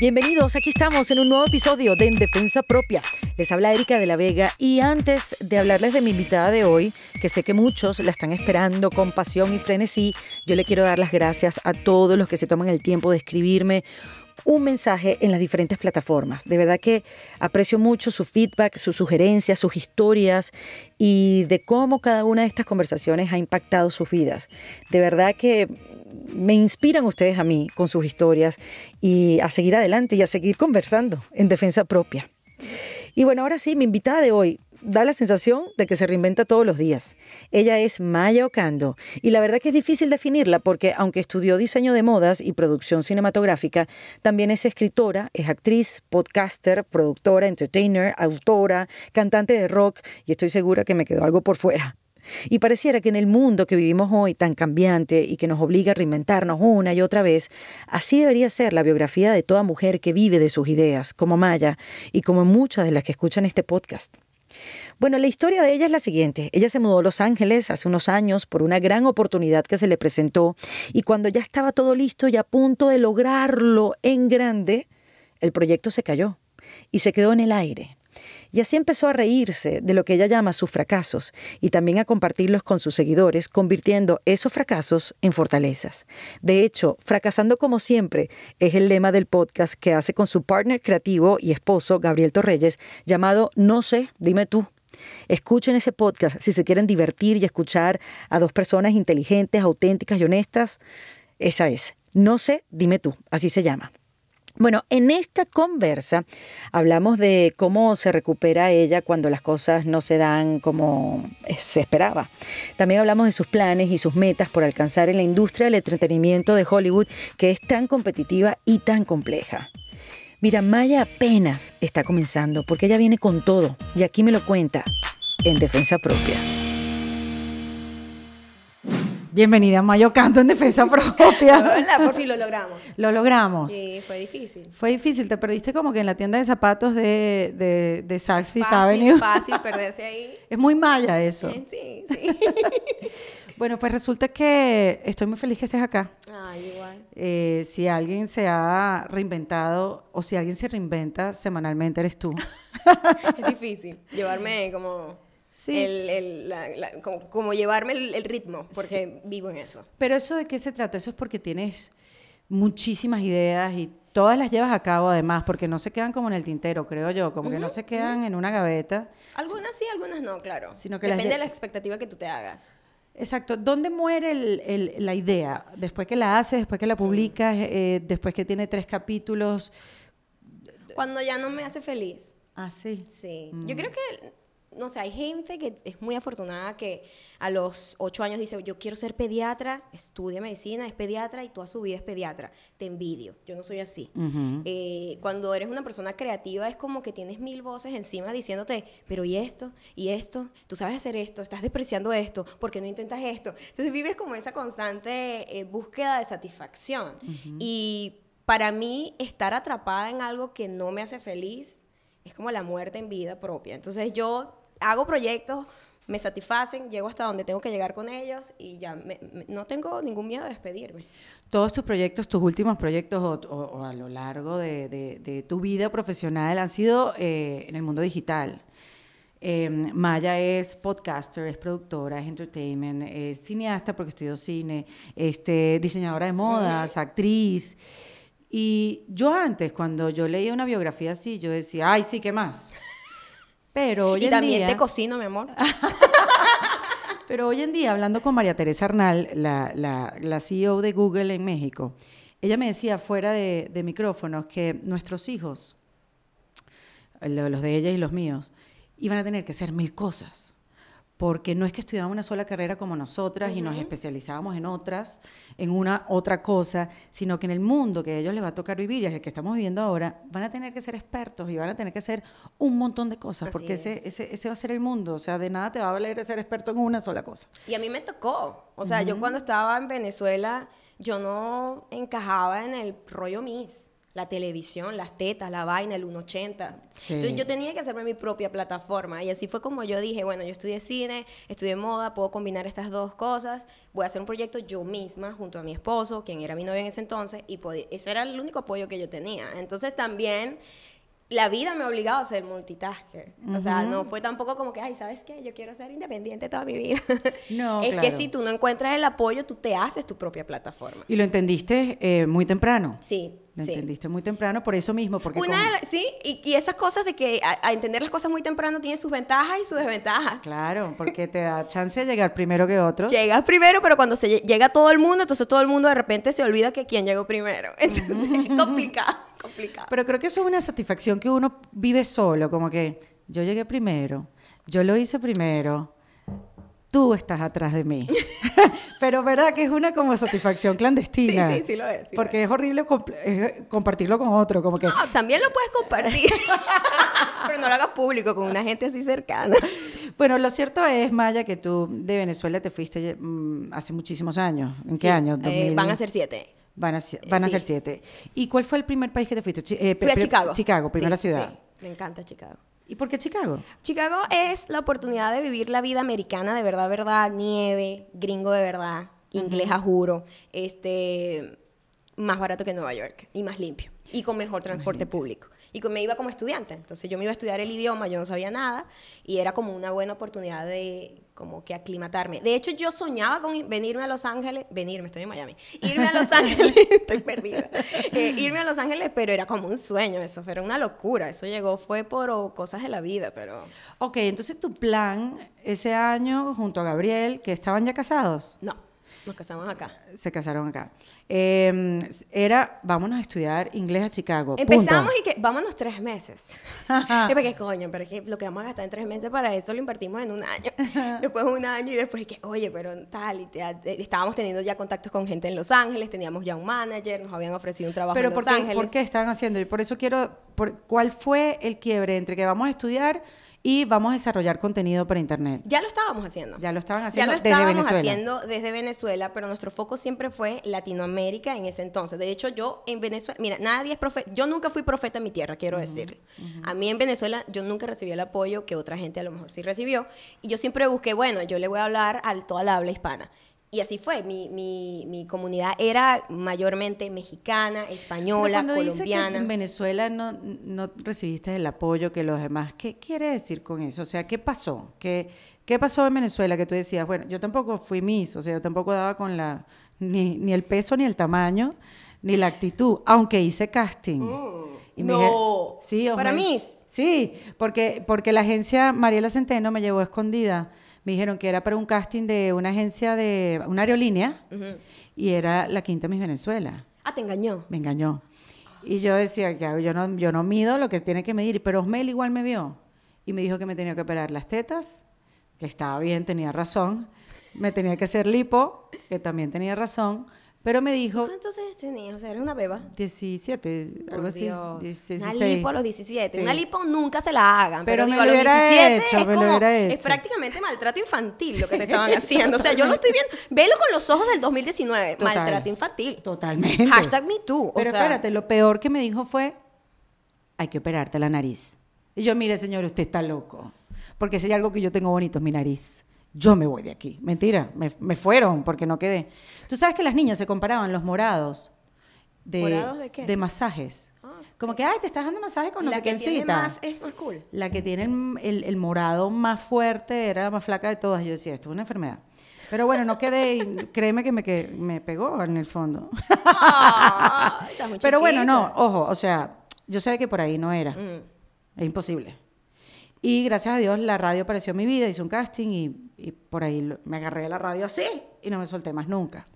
Bienvenidos, aquí estamos en un nuevo episodio de En Defensa Propia. Les habla Erika de la Vega y antes de hablarles de mi invitada de hoy, que sé que muchos la están esperando con pasión y frenesí, yo le quiero dar las gracias a todos los que se toman el tiempo de escribirme un mensaje en las diferentes plataformas. De verdad que aprecio mucho su feedback, sus sugerencias, sus historias y de cómo cada una de estas conversaciones ha impactado sus vidas. De verdad que me inspiran ustedes a mí con sus historias y a seguir adelante y a seguir conversando en defensa propia. Y bueno, ahora sí, mi invitada de hoy da la sensación de que se reinventa todos los días. Ella es Maya Ocando y la verdad que es difícil definirla porque aunque estudió diseño de modas y producción cinematográfica, también es escritora, es actriz, podcaster, productora, entertainer, autora, cantante de rock y estoy segura que me quedó algo por fuera. Y pareciera que en el mundo que vivimos hoy tan cambiante y que nos obliga a reinventarnos una y otra vez, así debería ser la biografía de toda mujer que vive de sus ideas, como Maya y como muchas de las que escuchan este podcast. Bueno, la historia de ella es la siguiente. Ella se mudó a Los Ángeles hace unos años por una gran oportunidad que se le presentó y cuando ya estaba todo listo y a punto de lograrlo en grande, el proyecto se cayó y se quedó en el aire. Y así empezó a reírse de lo que ella llama sus fracasos y también a compartirlos con sus seguidores, convirtiendo esos fracasos en fortalezas. De hecho, fracasando como siempre es el lema del podcast que hace con su partner creativo y esposo, Gabriel Torreyes, llamado No sé, dime tú. Escuchen ese podcast si se quieren divertir y escuchar a dos personas inteligentes, auténticas y honestas. Esa es. No sé, dime tú, así se llama. Bueno, en esta conversa hablamos de cómo se recupera ella cuando las cosas no se dan como eh, se esperaba. También hablamos de sus planes y sus metas por alcanzar en la industria del entretenimiento de Hollywood, que es tan competitiva y tan compleja. Mira, Maya apenas está comenzando porque ella viene con todo y aquí me lo cuenta en defensa propia. Bienvenida, Mayo Canto en Defensa Propia. por fin lo logramos. Lo logramos. Sí, fue difícil. Fue difícil, te perdiste como que en la tienda de zapatos de, de, Saks Fifth Avenue. Fácil perderse ahí. Es muy maya eso. Eh, sí, sí. bueno, pues resulta que estoy muy feliz que estés acá. Ay, igual. Eh, si alguien se ha reinventado o si alguien se reinventa semanalmente, eres tú. es difícil llevarme como el, como, llevarme el, ritmo, porque vivo en eso. Pero eso de qué se trata, eso es porque tienes muchísimas ideas y todas las llevas a cabo además, porque no se quedan como en el tintero, creo yo, como que no se quedan en una gaveta. Algunas sí, algunas no, claro. Depende de la expectativa que tú te hagas. Exacto. ¿Dónde muere la idea? Después que la haces, después que la publicas, mm. eh, después que tiene tres capítulos. Cuando ya no me hace feliz. Ah, sí. Sí. Yo mm. creo que no sé, hay gente que es muy afortunada que a los ocho años dice, yo quiero ser pediatra, estudia medicina, es pediatra y toda su vida es pediatra. Te envidio, yo no soy así. Eh, cuando eres una persona creativa es como que tienes mil voces encima diciéndote, pero ¿y esto? ¿Y esto? ¿Tú sabes hacer esto? ¿Estás despreciando esto? ¿Por qué no intentas esto? Entonces vives como esa constante eh, búsqueda de satisfacción. Y para mí estar atrapada en algo que no me hace feliz es como la muerte en vida propia. Entonces yo hago proyectos, me satisfacen, llego hasta donde tengo que llegar con ellos y ya no tengo ningún miedo de despedirme. Todos tus proyectos, tus últimos proyectos o, a lo largo de, tu vida profesional han sido eh, en el mundo digital. Em, Maya es podcaster, es productora, es entertainment, es cineasta porque estudió cine, este, diseñadora de modas, actriz. Y yo antes, cuando yo leía una biografía así, yo decía, ay, sí, ¿qué más? Pero hoy y también te cocino, mi amor. Pero hoy en día, hablando con María Teresa Arnal, la, la, CEO de Google en México, ella me decía fuera de, de, micrófonos que nuestros hijos, los de ella y los míos, iban a tener que hacer mil cosas porque no es que estudiamos una sola carrera como nosotras y nos especializábamos en otras, en una otra cosa, sino que en el mundo que a ellos les va a tocar vivir, y el que estamos viviendo ahora, van a tener que ser expertos y van a tener que hacer un montón de cosas, porque ese, ese, va a ser el mundo, o sea, de nada te va a valer ser experto en una sola cosa. Y a mí me tocó, o sea, yo cuando estaba en Venezuela, yo no encajaba en el rollo Miss la televisión, las tetas, la vaina, el 180. Entonces yo tenía que hacerme mi propia plataforma y así fue como yo dije, bueno, yo estudié cine, estudié moda, puedo combinar estas dos cosas, voy a hacer un proyecto yo misma junto a mi esposo, quien era mi novio en ese entonces, y eso era el único apoyo que yo tenía. Entonces también la vida me ha obligado a ser multitasker. O sea, no fue tampoco como que, ay, ¿sabes qué? Yo quiero ser independiente toda mi vida. No, Es que si tú no encuentras el apoyo, tú te haces tu propia plataforma. ¿Y lo entendiste eh, muy temprano? Sí. Lo entendiste muy temprano, por eso mismo. Porque Sí, y, esas cosas de que a, entender las cosas muy temprano tiene sus ventajas y sus desventajas. Claro, porque te da chance de llegar primero que otros. Llegas primero, pero cuando se llega todo el mundo, entonces todo el mundo de repente se olvida que quién llegó primero. Entonces es complicado, complicado. Pero creo que eso es una satisfacción que uno vive solo, como que yo llegué primero, yo lo hice primero tú estás atrás de mí. Pero verdad que es una como satisfacción clandestina. Sí, sí, lo es. porque es. horrible eh, compartirlo con otro, como que... también lo puedes compartir. Pero no lo hagas público con una gente así cercana. Bueno, lo cierto es, Maya, que tú de Venezuela te fuiste mm, hace muchísimos años. ¿En qué año? Eh, van a ser siete. Van a, eh, ser siete. ¿Y cuál fue el primer país que te fuiste? Fui a Chicago. Chicago, primera ciudad. me encanta Chicago. ¿Y por qué Chicago? Chicago es la oportunidad de vivir la vida americana de verdad, verdad, nieve, gringo de verdad, inglés a juro, este, más barato que Nueva York y más limpio y con mejor transporte público y me iba como estudiante. Entonces yo me iba a estudiar el idioma, yo no sabía nada y era como una buena oportunidad de como que aclimatarme. De hecho, yo soñaba con venirme a Los Ángeles, venirme, estoy en Miami, irme a Los Ángeles, estoy perdida, eh, irme a Los Ángeles, pero era como un sueño eso, fue una locura, eso llegó, fue por cosas de la vida, pero... Ok, entonces tu plan ese año junto a Gabriel, que estaban ya casados. No. Nos casamos acá. Se casaron acá. Em, era, vámonos a estudiar inglés a Chicago. Empezamos y que, vámonos tres meses. y para qué coño, pero es lo que vamos a gastar en tres meses para eso lo invertimos en un año. después un año y después que, oye, pero tal, y estábamos teniendo ya contactos con gente en Los Ángeles, teníamos ya un manager, nos habían ofrecido un trabajo pero en Los Ángeles. ¿por qué están haciendo? Y por eso quiero, por, ¿cuál fue el quiebre entre que vamos a estudiar? y vamos a desarrollar contenido para Internet. Ya lo estábamos haciendo. Ya lo estaban haciendo. Ya lo estábamos haciendo desde Venezuela, pero nuestro foco siempre fue Latinoamérica en ese entonces. De hecho, yo en Venezuela, mira, nadie es profeta, yo nunca fui profeta en mi tierra, quiero decir. A mí en Venezuela yo nunca recibí el apoyo que otra gente a lo mejor sí recibió. Y yo siempre busqué, bueno, yo le voy a hablar a toda la habla hispana. Y así fue, mi, comunidad era mayormente mexicana, española, colombiana. en Venezuela no, no, recibiste el apoyo que los demás, ¿qué quiere decir con eso? O sea, ¿qué pasó? ¿Qué, ¿Qué pasó en Venezuela que tú decías, bueno, yo tampoco fui Miss, o sea, yo tampoco daba con la, ni, el peso, ni el tamaño, ni la actitud, aunque hice casting. Mm. no, para Miss. Sí, porque, porque la agencia Mariela Centeno me llevó escondida me dijeron que era para un casting de una agencia de una aerolínea y era la quinta Miss Venezuela. Ah, te engañó. Me engañó. Y yo decía, que Yo no, yo no mido lo que tiene que medir, pero Osmel igual me vio y me dijo que me tenía que operar las tetas, que estaba bien, tenía razón, me tenía que hacer lipo, que también tenía razón, pero me dijo... ¿Cuántos años tenías? O sea, era una beba. 17, algo así. 16. Una lipo a los 17. Una lipo nunca se la hagan. Pero, digo, a los 17 hecho, es Es prácticamente maltrato infantil lo que te estaban haciendo. O sea, yo lo estoy viendo... Velo con los ojos del 2019. maltrato infantil. Totalmente. Hashtag me too. Pero espérate, lo peor que me dijo fue... Hay que operarte la nariz. Y yo, mire, señor, usted está loco. Porque si hay algo que yo tengo bonito es mi nariz yo me voy de aquí. Mentira, me, fueron porque no quedé. Tú sabes que las niñas se comparaban los morados de, masajes. Ah, Como que, ay, te estás dando masaje con la sé que tiene más es más cool. La que tiene el, morado más fuerte era la más flaca de todas. Yo decía, esto es una enfermedad. Pero bueno, no quedé créeme que me, que me pegó en el fondo. Pero bueno, no, ojo, o sea, yo sé que por ahí no era. Mm. Es imposible. Y gracias a Dios la radio apareció en mi vida, hice un casting y, por ahí me agarré a la radio así y no me solté más nunca.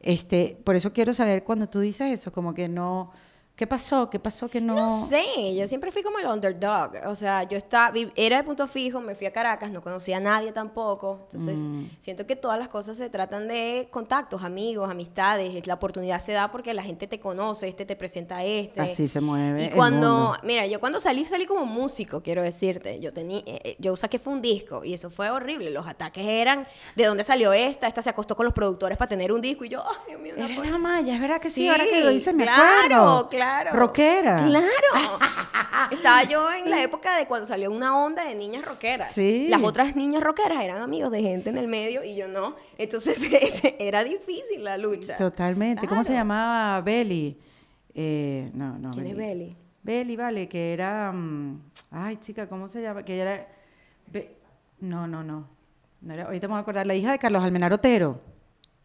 este, por eso quiero saber cuando tú dices eso, como que no ¿Qué pasó? ¿Qué pasó que no...? No sé, yo siempre fui como el underdog. O sea, yo estaba, era de punto fijo, me fui a Caracas, no conocía a nadie tampoco. Entonces, mm. siento que todas las cosas se tratan de contactos, amigos, amistades. La oportunidad se da porque la gente te conoce, este te presenta a este. Así se mueve. Y cuando, mira, yo cuando salí, salí como músico, quiero decirte. Yo tenía, eh, eh, yo saqué fue un disco y eso fue horrible. Los ataques eran, ¿de dónde salió esta? Esta se acostó con los productores para tener un disco y yo, ¡ay, Dios mío! No, es verdad, ya es verdad que sí, ahora que lo dices me claro claro. Rockera. Claro. Estaba yo en la época de cuando salió una onda de niñas roqueras Las otras niñas roqueras eran amigos de gente en el medio y yo no. Entonces era difícil la lucha. Totalmente. ¿Cómo se llamaba Beli? Eh, no, no. ¿Quién es Beli? Beli, vale, que era. Mm, ay, chica, ¿cómo se llama? Que era. no, no, no. Ahorita me ahorita a acordar. La hija de Carlos Almenar Otero.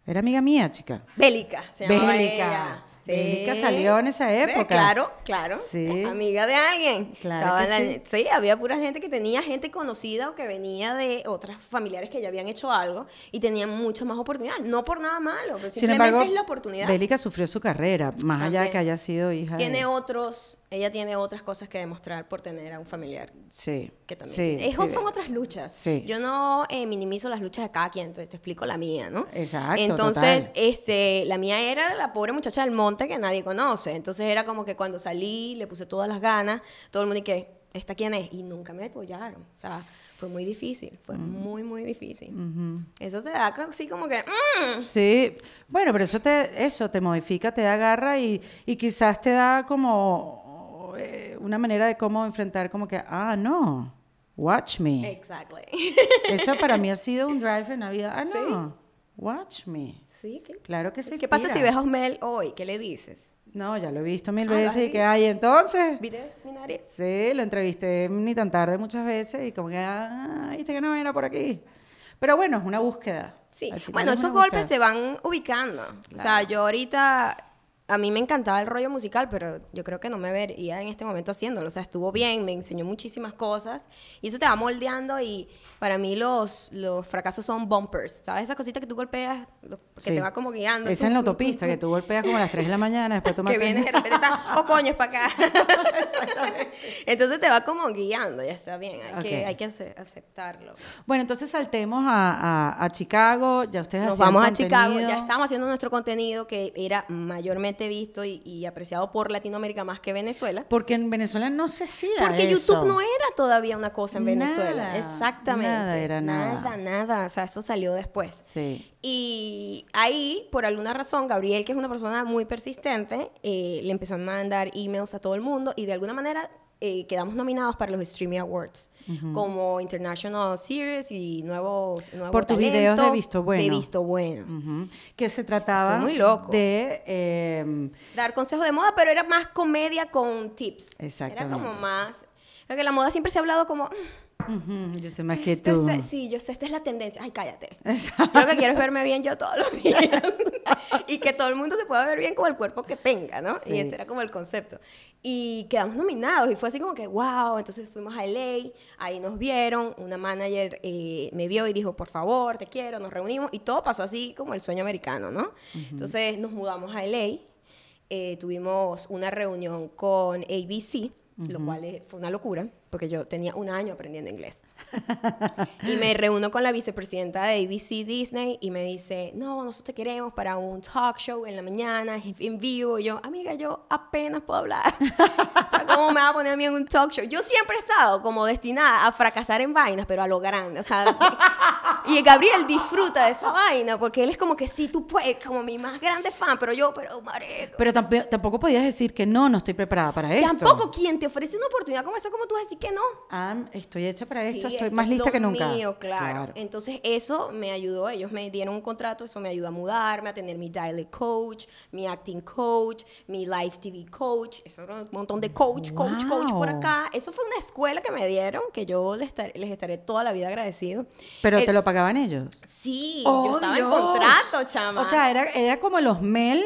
Era amiga mía, chica. Bélica, se llamaba Bélica. Bélica salió en esa época. claro, claro. Eh, amiga de alguien. Claro. sí. había pura gente que tenía gente conocida o que venía de otras familiares que ya habían hecho algo y tenían muchas más oportunidades. No por nada malo, pero simplemente es la oportunidad. Bélica sufrió su carrera, más allá de que haya sido hija. Tiene otros ella tiene otras cosas que demostrar por tener a un familiar. Sí. Que también. Sí, son otras luchas. Sí. Yo no eh, minimizo las luchas de cada quien, entonces te explico la mía, ¿no? Exacto. Entonces, este, la mía era la pobre muchacha del monte que nadie conoce. Entonces era como que cuando salí, le puse todas las ganas, todo el mundo y que, ¿esta quién es? Y nunca me apoyaron. O sea, fue muy difícil, fue mm. muy, muy difícil. Eso te da así como que... Mm. Sí, bueno, pero eso te, eso te modifica, te da garra y, y quizás te da como eh, una manera de cómo enfrentar como que, ah, no, watch me. Exactly. Eso para mí ha sido un drive en la vida. Ah, no, watch me. Sí, claro que sí. ¿Qué pasa si ves a Osmel hoy? ¿Qué le dices? No, ya lo he visto mil ah, veces y que, ay, entonces. ¿Viste mi nariz? Sí, lo entrevisté ni tan tarde muchas veces y como que, ah, viste que no era por aquí. Pero bueno, es una búsqueda. Sí, bueno, esos golpes te van ubicando. O sea, yo ahorita a mí me encantaba el rollo musical, pero yo creo que no me vería en este momento haciéndolo. O sea, estuvo bien, me enseñó muchísimas cosas y eso te va moldeando y para mí los, los fracasos son bumpers, ¿sabes? esa cosita que tú golpeas, que te va como guiando. Esa en la autopista, que tú golpeas como a las 3 de la mañana, después tomas... que viene de repente, oh coño, es para acá. entonces te va como guiando, ya está bien, hay que, hay que aceptarlo. Bueno, entonces saltemos a, a, Chicago, ya ustedes Nos vamos a Chicago, ya estamos haciendo nuestro contenido que era mayormente visto y, apreciado por Latinoamérica más que Venezuela. Porque en Venezuela no se hacía Porque YouTube no era todavía una cosa en Venezuela. Exactamente. Nada era nada. Nada, nada. O sea, eso salió después. Sí. Y ahí, por alguna razón, Gabriel, que es una persona muy persistente, eh, le empezó a mandar emails a todo el mundo y de alguna manera eh, quedamos nominados para los Streaming Awards, como International Series y nuevos, Por tus videos de Visto Bueno. De Visto Bueno. Que se trataba de... Em, Dar consejos de moda, pero era más comedia con tips. Exactamente. Era como más... que la moda siempre se ha hablado como yo sé más que este, este, tú. sí, yo sé, esta es la tendencia. Ay, cállate. Yo lo que quiero es verme bien yo todos los días. y que todo el mundo se pueda ver bien con el cuerpo que tenga, ¿no? Y ese era como el concepto. Y quedamos nominados y fue así como que, wow, entonces fuimos a LA, ahí nos vieron, una manager eh, me vio y dijo, por favor, te quiero, nos reunimos y todo pasó así como el sueño americano, ¿no? Entonces nos mudamos a LA, eh, tuvimos una reunión con ABC, lo cual fue una locura porque yo tenía un año aprendiendo inglés. y me reúno con la vicepresidenta de ABC Disney y me dice, no, nosotros te queremos para un talk show en la mañana, en vivo. Y yo, amiga, yo apenas puedo hablar. o sea, ¿cómo me va a poner a mí en un talk show? Yo siempre he estado como destinada a fracasar en vainas, pero a lo grande. O sea, y Gabriel disfruta de esa vaina, porque él es como que sí, tú puedes, como mi más grande fan, pero yo, pero mareo. Pero tampoco podías decir que no, no estoy preparada para esto. Tampoco quien te ofrece una oportunidad como esa, como tú decías que no. Ah, estoy hecha para esto, estoy más lista que nunca. claro. Entonces eso me ayudó, ellos me dieron un contrato, eso me ayudó a mudarme, a tener mi dialect coach, mi acting coach, mi live TV coach, eso un montón de coach, coach, coach por acá. Eso fue una escuela que me dieron, que yo les, estaré, toda la vida agradecido. ¿Pero te lo pagaban ellos? Sí, yo ¡Oh, estaba en contrato, chama. O sea, era, era como los MEL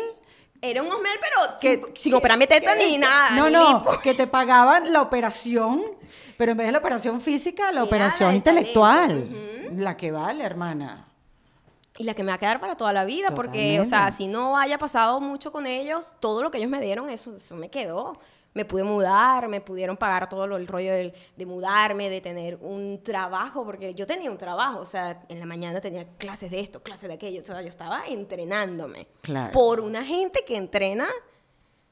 era un Osmel, pero que, sin, sin ni nada. No, no, que te pagaban la operación, pero en vez de la operación física, la operación intelectual. La que vale, hermana. Y la que me va a quedar para toda la vida, porque, o sea, si no haya pasado mucho con ellos, todo lo que ellos me dieron, eso, eso me quedó me pude mudar, me pudieron pagar todo el rollo de, mudarme, de tener un trabajo, porque yo tenía un trabajo, o sea, en la mañana tenía clases de esto, clases de aquello, o sea, yo estaba entrenándome por una gente que entrena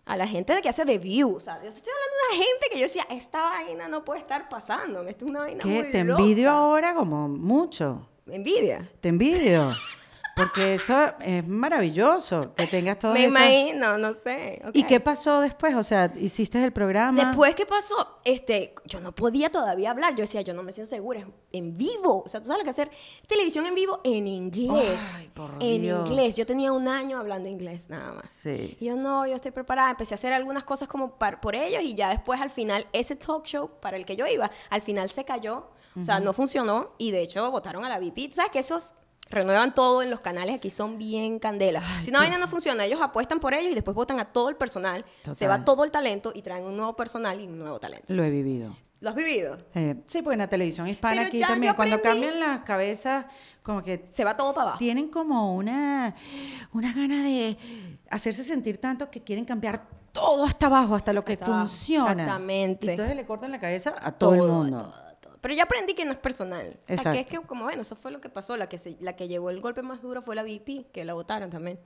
a la gente que hace de view o sea, yo estoy hablando de una gente que yo decía, esta vaina no puede estar pasando, esto es una vaina ¿Qué? te envidio ahora como mucho. ¿Me envidia? Te envidio. Porque eso es maravilloso, que tengas todo Me imagino, no sé. ¿Y qué pasó después? O sea, hiciste el programa. Después, ¿qué pasó? Este, yo no podía todavía hablar. Yo decía, yo no me siento segura. En vivo. O sea, tú sabes lo que hacer. Televisión en vivo en inglés. Ay, por en inglés. Yo tenía un año hablando inglés nada más. Sí. Y yo no, yo estoy preparada. Empecé a hacer algunas cosas como por ellos y ya después al final ese talk show para el que yo iba, al final se cayó. O sea, no funcionó y de hecho votaron a la VP. ¿Sabes que esos renuevan todo en los canales aquí son bien candelas. Si una vaina no funciona, ellos apuestan por ellos y después votan a todo el personal, se va todo el talento y traen un nuevo personal y un nuevo talento. Lo he vivido. ¿Lo has vivido? Eh, sí, pues en la televisión hispana aquí también, cuando cambian las cabezas, como que... Se va todo para abajo. Tienen como una, una gana de hacerse sentir tanto que quieren cambiar todo hasta abajo, hasta lo que funciona. Exactamente. entonces le cortan la cabeza a todo, el mundo. A todo pero ya aprendí que no es personal. O que es que, como bueno, eso fue lo que pasó. La que, la que llevó el golpe más duro fue la VIP, que la votaron también.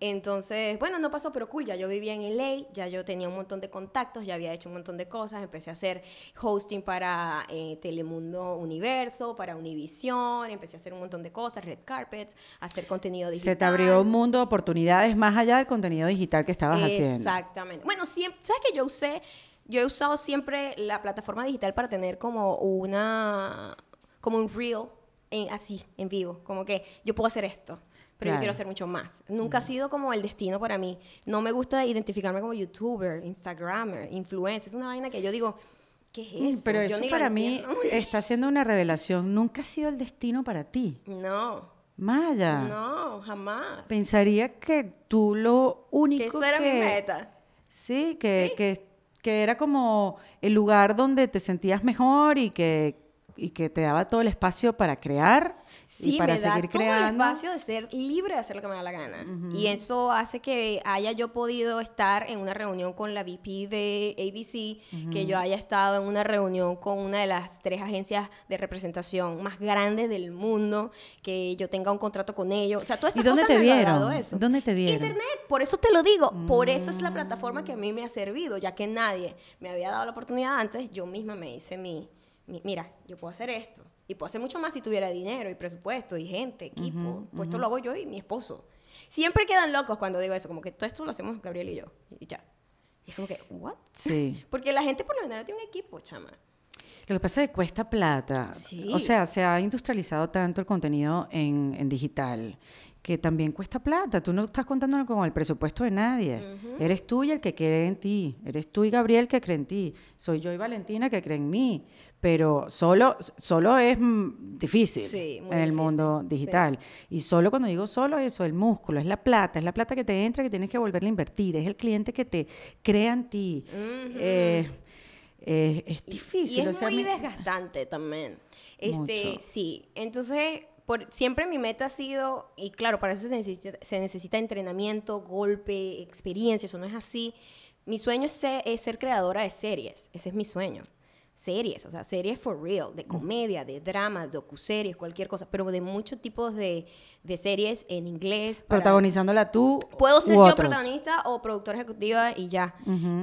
Entonces, bueno, no pasó, pero cool. Ya yo vivía en LA, ya yo tenía un montón de contactos, ya había hecho un montón de cosas. Empecé a hacer hosting para eh, Telemundo Universo, para Univision. empecé a hacer un montón de cosas, red carpets, hacer contenido digital. Se te abrió un mundo de oportunidades más allá del contenido digital que estabas haciendo. Exactamente. Bueno, siempre, ¿sabes que yo usé? Yo he usado siempre la plataforma digital para tener como una, como un reel en, así, en vivo, como que yo puedo hacer esto pero yo quiero hacer mucho más. Nunca ha sido como el destino para mí. No me gusta identificarme como youtuber, instagramer, influencer. Es una vaina que yo digo, ¿qué es eso? Mm, pero eso para mí está siendo una revelación. Nunca ha sido el destino para ti. No. Maya. No, jamás. Pensaría que tú lo único que... Eso era mi meta. Sí, que, ¿Sí? que que era como el lugar donde te sentías mejor y que y que te daba todo el espacio para crear sí, y para me da todo el espacio de ser libre de hacer lo que me da la gana. Y eso hace que haya yo podido estar en una reunión con la VP de ABC, que yo haya estado en una reunión con una de las tres agencias de representación más grandes del mundo, que yo tenga un contrato con ellos. O sea, todas esas ¿Y cosas te me vieron? Eso. ¿Dónde te vieron? Internet, por eso te lo digo. Por eso es la mm. plataforma que a mí me ha servido, ya que nadie me había dado la oportunidad antes, yo misma me hice mi mira, yo puedo hacer esto. Y puedo hacer mucho más si tuviera dinero y presupuesto y gente, equipo. pues esto lo hago yo y mi esposo. Siempre quedan locos cuando digo eso, como que todo esto lo hacemos Gabriel y yo. Y ya. Y es como que, ¿what? Sí. Porque la gente por lo general tiene un equipo, chama. Lo que pasa es que cuesta plata. O sea, se ha industrializado tanto el contenido en, en digital que también cuesta plata. Tú no estás contando con el presupuesto de nadie. Eres tú y el que cree en ti. Eres tú y Gabriel que cree en ti. Soy yo y Valentina que creen en mí. Pero solo, solo es mm, difícil en el mundo digital. Y solo cuando digo solo eso, el músculo, es la plata, es la plata que te entra que tienes que volverla a invertir, es el cliente que te crea en ti. Eh, eh, es difícil. Y, es muy desgastante también. Este, sí. Entonces, por, siempre mi meta ha sido, y claro, para eso se necesita, entrenamiento, golpe, experiencia, eso no es así. Mi sueño es ser, creadora de series, ese es mi sueño. Series, o sea, series for real, de comedia, de dramas, docuseries, cualquier cosa, pero de muchos tipos de, de series en inglés. Protagonizándola tú. Puedo ser yo protagonista o productora ejecutiva y ya.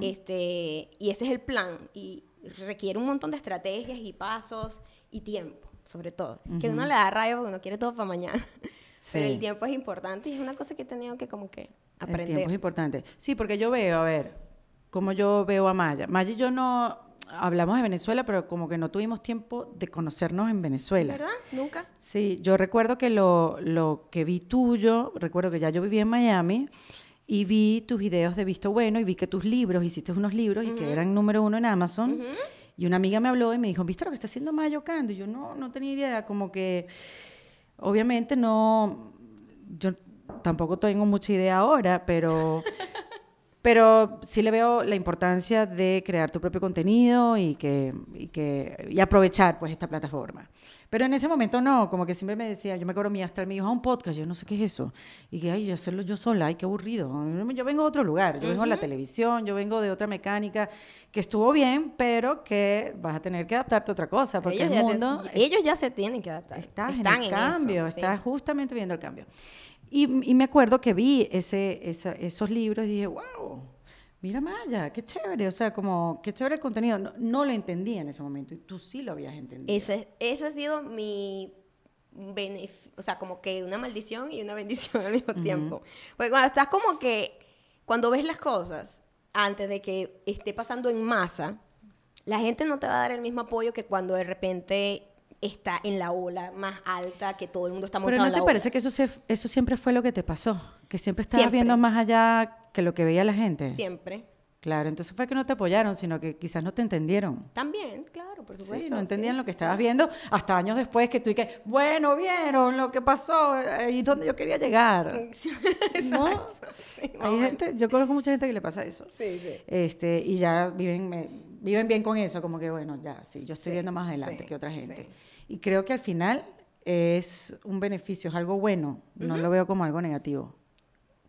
este, y ese es el plan. Y requiere un montón de estrategias y pasos y tiempo sobre todo. Que uno le da rabia porque uno quiere todo para mañana. Pero el tiempo es importante y es una cosa que he tenido que como que aprender. El tiempo es importante. Sí, porque yo veo, a ver, como yo veo a Maya. Maya y yo no hablamos de Venezuela, pero como que no tuvimos tiempo de conocernos en Venezuela. ¿Verdad? Nunca. Sí, yo recuerdo que lo, lo que vi tuyo, recuerdo que ya yo vivía en Miami y vi tus videos de Visto Bueno y vi que tus libros, hiciste unos libros y que eran número uno en Amazon. Y una amiga me habló y me dijo, ¿viste lo que está haciendo Kando? Y yo no, no tenía idea, como que obviamente no, yo tampoco tengo mucha idea ahora, pero Pero sí le veo la importancia de crear tu propio contenido y, que, y que y aprovechar pues esta plataforma. Pero en ese momento no, como que siempre me decía, yo me acuerdo mi astral me dijo, a un podcast, yo no sé qué es eso. Y que, ay, hacerlo yo sola, ay, qué aburrido. Yo vengo de otro lugar, yo vengo de la televisión, yo vengo de otra mecánica que estuvo bien, pero que vas a tener que adaptarte a otra cosa, porque ellos el mundo... ellos ya se tienen que adaptar. están en cambio, eso, justamente viendo el cambio. Y, me acuerdo que vi ese, esos libros y dije, wow, mira Maya, qué chévere, o sea, como, qué chévere el contenido. No, lo entendía en ese momento y tú sí lo habías entendido. Ese, ha sido mi o sea, como que una maldición y una bendición al mismo tiempo. pues cuando estás como que, cuando ves las cosas, antes de que esté pasando en masa, la gente no te va a dar el mismo apoyo que cuando de repente está en la ola más alta que todo el mundo está montado Pero ¿no te parece que eso, eso siempre fue lo que te pasó? Que siempre estabas viendo más allá que lo que veía la gente. Siempre. Claro, entonces fue que no te apoyaron, sino que quizás no te entendieron. También, claro, por supuesto. Sí, no entendían lo que estabas viendo hasta años después que tú y que, bueno, vieron lo que pasó eh, y dónde yo quería llegar. ¿No? Hay gente, yo conozco mucha gente que le pasa eso. Sí, sí. Este, y ya viven, me, viven bien con eso, como que bueno, ya, sí, yo estoy viendo más adelante que otra gente. Y creo que al final es un beneficio, es algo bueno, no lo veo como algo negativo.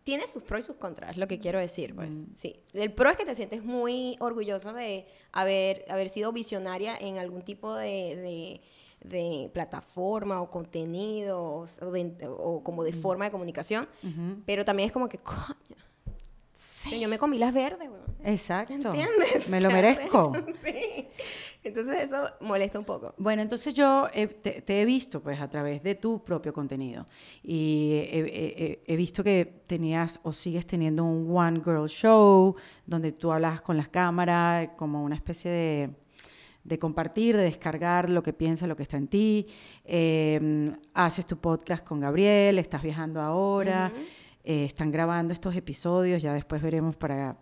Tiene sus pros y sus contras, lo que quiero decir, pues. Mm. Sí. El pro es que te sientes muy orgullosa de haber, haber sido visionaria en algún tipo de, plataforma o contenido o, como de mm. forma de comunicación, pero también es como que, coño, yo me comí las verdes, weón. Exacto. ¿Entiendes? Me lo merezco. sí. Entonces eso molesta un poco. Bueno, entonces yo eh, te, he visto pues a través de tu propio contenido y he, visto que tenías o sigues teniendo un One Girl Show donde tú hablas con las cámaras como una especie de, de compartir, de descargar lo que piensas, lo que está en ti. Em, haces tu podcast con Gabriel, estás viajando ahora. Eh, están grabando estos episodios, ya después veremos para,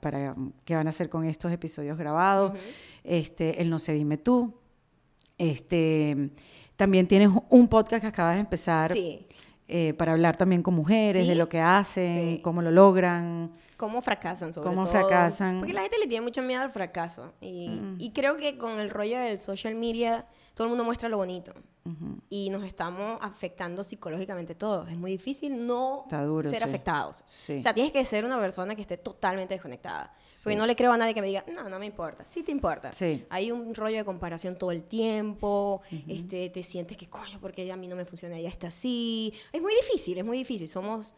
qué van a hacer con estos episodios grabados. este, el No se dime tú. Este, también tienes un podcast que acabas de empezar. Eh, para hablar también con mujeres de lo que hacen, cómo lo logran. Cómo fracasan, sobre todo. fracasan. Porque la gente le tiene mucho miedo al fracaso. Y, y creo que con el rollo del social media todo el mundo muestra lo bonito. Y nos estamos afectando psicológicamente todos. Es muy difícil no ser afectados. O sea, tienes que ser una persona que esté totalmente desconectada. Sí. no le creo a nadie que me diga, no, no me importa. Sí te importa. Hay un rollo de comparación todo el tiempo. este, te sientes que, coño, porque a mí no me funciona, ella está así. Es muy difícil, es muy difícil. Somos,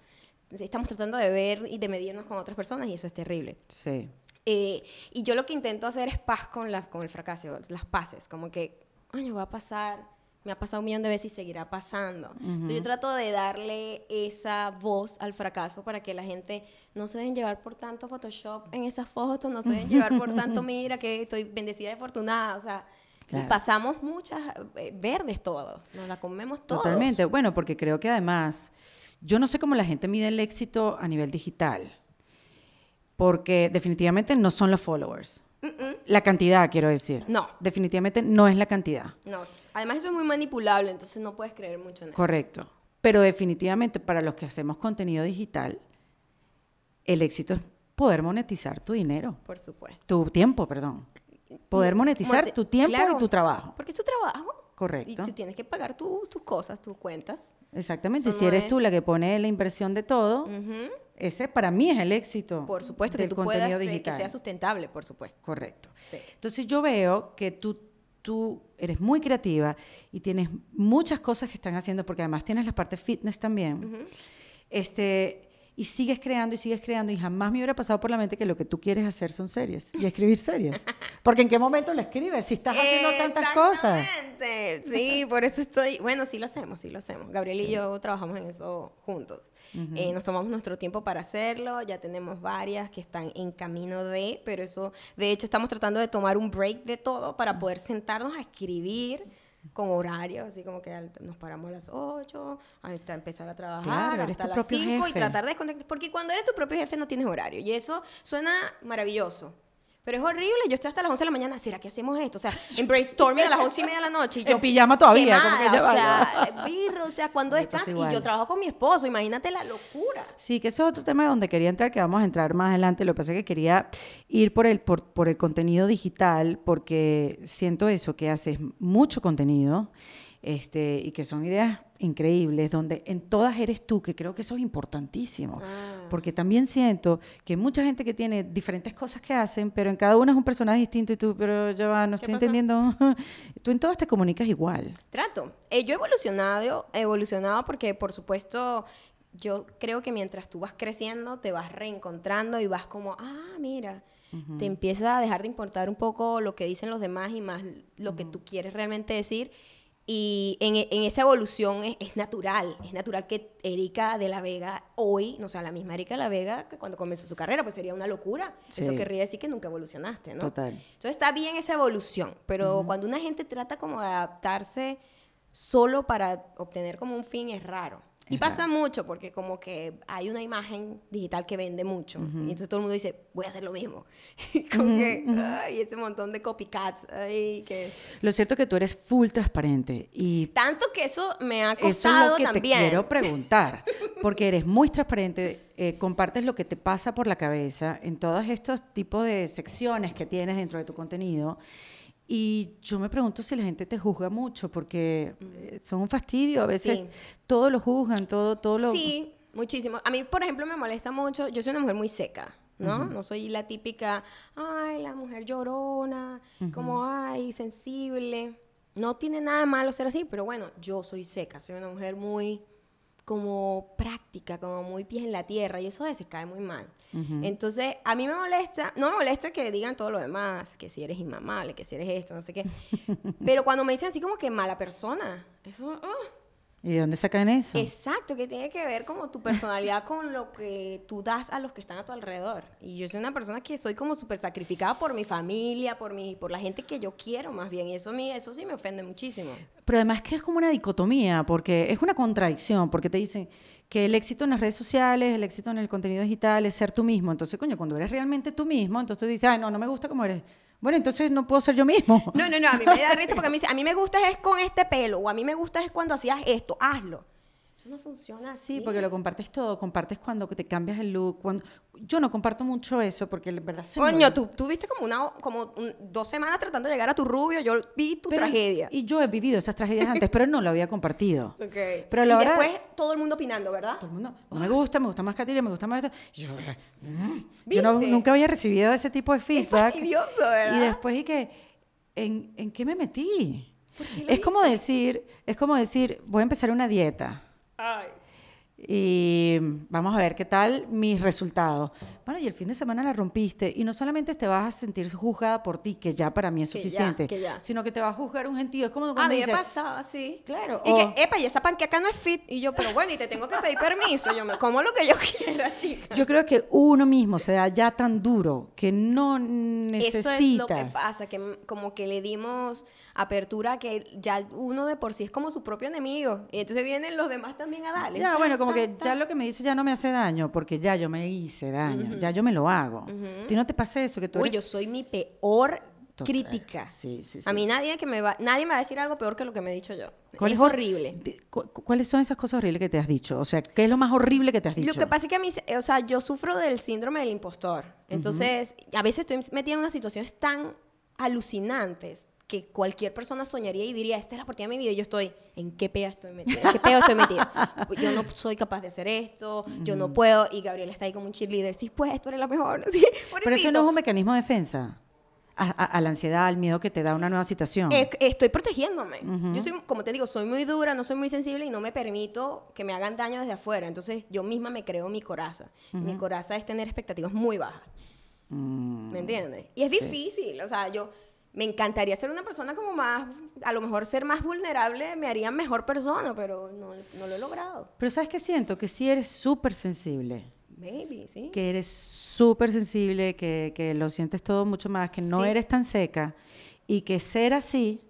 estamos tratando de ver y de medirnos con otras personas y eso es terrible. Sí. Eh, y yo lo que intento hacer es paz con, la, con el fracaso, las paces, como que yo va a pasar, me ha pasado un millón de veces y seguirá pasando. Entonces yo trato de darle esa voz al fracaso para que la gente no se dejen llevar por tanto Photoshop en esas fotos, no se dejen llevar por tanto, mira que estoy bendecida y afortunada, o sea, pasamos muchas eh, verdes todo, nos la comemos todos. Totalmente, bueno, porque creo que además, yo no sé cómo la gente mide el éxito a nivel digital, porque definitivamente no son los followers. La cantidad, quiero decir. No. Definitivamente no es la cantidad. No. Además, eso es muy manipulable, entonces no puedes creer mucho en eso. Correcto. Pero definitivamente para los que hacemos contenido digital, el éxito es poder monetizar tu dinero. Por supuesto. Tu tiempo, perdón. Poder monetizar tu tiempo y tu trabajo. Porque es tu trabajo. Correcto. Y tú tienes que pagar tus cosas, tus cuentas. Exactamente. y si eres tú la que pone la inversión de todo, ese para mí es el éxito. Por supuesto, que tú contenido puedas, digital. que sea sustentable, por supuesto. Correcto. Entonces yo veo que tú, tú eres muy creativa y tienes muchas cosas que están haciendo, porque además tienes la parte fitness también. Este y sigues creando y sigues creando y jamás me hubiera pasado por la mente que lo que tú quieres hacer son series y escribir series. Porque en qué momento lo escribes si estás haciendo tantas cosas. Sí, por eso estoy, bueno, sí lo hacemos, sí lo hacemos. Gabriel y yo trabajamos en eso juntos. Eh, nos tomamos nuestro tiempo para hacerlo, ya tenemos varias que están en camino de, pero eso, de hecho estamos tratando de tomar un break de todo para poder sentarnos a escribir con horario así como que nos paramos a las 8, hasta empezar a trabajar hasta las 5 y tratar de desconectar. Porque cuando eres tu propio jefe no tienes horario. Y eso suena maravilloso. Pero es horrible, yo estoy hasta las 11 de la mañana, ¿será que hacemos esto? O sea, en brainstorming a las 11 y media de la noche. Y yo, en pijama todavía. que o sea, birro, o sea, cuando estás, Y yo trabajo con mi esposo, imagínate la locura. Sí, que ese es otro tema donde quería entrar, que vamos a entrar más adelante. Lo que pasa es que quería ir por el, por, por el contenido digital, porque siento eso, que haces mucho contenido este, y que son ideas increíbles, donde en todas eres tú, que creo que eso es importantísimo, ah. porque también siento que mucha gente que tiene diferentes cosas que hacen, pero en cada una es un personaje distinto y tú, pero yo no estoy entendiendo, tú en todas te comunicas igual. Trato, eh, yo he evolucionado, he evolucionado porque por supuesto yo creo que mientras tú vas creciendo, te vas reencontrando y vas como, ah, mira, te empieza a dejar de importar un poco lo que dicen los demás y más lo que tú quieres realmente decir. Y e, en, esa evolución es, natural, es natural que Erika de la Vega hoy no sea la misma Erika de la Vega que cuando comenzó su carrera, pues sería una locura. Eso querría decir que nunca evolucionaste, ¿no? Total. Entonces está bien esa evolución, pero cuando una gente trata como de adaptarse solo para obtener como un fin es raro. Y pasa mucho porque como que hay una imagen digital que vende mucho. Y entonces todo el mundo dice, voy a hacer lo mismo. y como que, ese montón de copycats. que... Lo cierto que tú eres full transparente. y Tanto que eso me ha costado también. quiero preguntar. Porque eres muy transparente, eh, compartes lo que te pasa por la cabeza en todos estos tipos de secciones que tienes dentro de tu contenido. Y yo me pregunto si la gente te juzga mucho, porque eh, son un fastidio, a veces sí. todo lo juzgan, todo, todo lo... Sí, muchísimo. A mí, por ejemplo, me molesta mucho, yo soy una mujer muy seca. ¿no? No soy la típica, ay, la mujer llorona, como, ay, sensible. No tiene nada malo ser así, pero bueno, yo soy seca, soy una mujer muy como práctica, como muy pies en la tierra, y eso a veces cae muy mal. Entonces, a mí me molesta, no me molesta que digan todo lo demás, que si eres inmamable, que si eres esto, no sé qué. Pero cuando me dicen así como que mala persona, eso... Oh, ¿Y de dónde sacan eso? Exacto, que tiene que ver como tu personalidad con lo que tú das a los que están a tu alrededor. Y yo soy una persona que soy como súper sacrificada por mi familia, por mi, por la gente que yo quiero más bien. Y eso, mí, eso sí me ofende muchísimo. Pero además que es como una dicotomía, porque es una contradicción, porque te dicen que el éxito en las redes sociales, el éxito en el contenido digital es ser tú mismo. Entonces, coño, cuando eres realmente tú mismo, entonces tú dices, ay, no, no me gusta como eres bueno, entonces no puedo ser yo mismo. No, no, no, a mí me da risa porque a mí, a mí me gusta es con este pelo, o a mí me gusta es cuando hacías esto, hazlo. Eso no funciona así. Sí, porque lo compartes todo, compartes cuando te cambias el look, cuando... Yo no comparto mucho eso porque en verdad se Coño, tú, viste como una como dos semanas tratando de llegar a tu rubio, yo vi tu tragedia. Y yo he vivido esas tragedias antes, pero no lo había compartido. Ok. Pero la y después todo el mundo opinando, ¿verdad? Todo el mundo, me gusta, me gusta más Katy, me gusta más esto. Yo, mm". yo nunca había recibido ese tipo de feedback. Es ¿verdad? Y después y que ¿en, en qué me metí? Es como decir, es como decir, voy a empezar una dieta y vamos a ver qué tal mis resultados y el fin de semana la rompiste, y no solamente te vas a sentir juzgada por ti, que ya para mí es suficiente, sino que te va a juzgar un gentío. Es como cuando a mí sí. Claro. Y que, epa, y esa panqueca no es fit, y yo, pero bueno, y te tengo que pedir permiso, yo como lo que yo quiera, chica. Yo creo que uno mismo se da ya tan duro que no necesitas. Eso es lo que pasa, que como que le dimos apertura que ya uno de por sí es como su propio enemigo, y entonces vienen los demás también a darle. Ya, bueno, como que ya lo que me dice ya no me hace daño, porque ya yo me hice daño ya yo me lo hago. Tú no te pasa eso? Que tú Uy, yo soy mi peor crítica. Sí, sí, A mí nadie, que me va, nadie me va a decir algo peor que lo que me he dicho yo. Es horrible. ¿Cuáles son esas cosas horribles que te has dicho? O sea, ¿qué es lo más horrible que te has dicho? Lo que pasa es que a mí, o sea, yo sufro del síndrome del impostor. Entonces, a veces estoy metida en unas situaciones tan alucinantes, que cualquier persona soñaría y diría, esta es la oportunidad de mi vida, y yo estoy, ¿en qué pega estoy metida? ¿En qué estoy metida? Yo no soy capaz de hacer esto, yo no puedo, y Gabriela está ahí como un cheerleader, sí, pues, tú eres la mejor. Pero eso no es un mecanismo de defensa. A, la ansiedad, al miedo que te da una nueva situación. estoy protegiéndome. Yo soy, como te digo, soy muy dura, no soy muy sensible y no me permito que me hagan daño desde afuera. Entonces yo misma me creo mi coraza. Mi coraza es tener expectativas muy bajas. Mm. ¿Me entiendes? Y es difícil. O sea, yo me encantaría ser una persona como más, a lo mejor ser más vulnerable me haría mejor persona, pero no, lo he logrado. Pero ¿sabes qué siento? Que sí eres súper sensible. Maybe, sí. Que eres súper sensible, que, lo sientes todo mucho más, que no eres tan seca y que ser así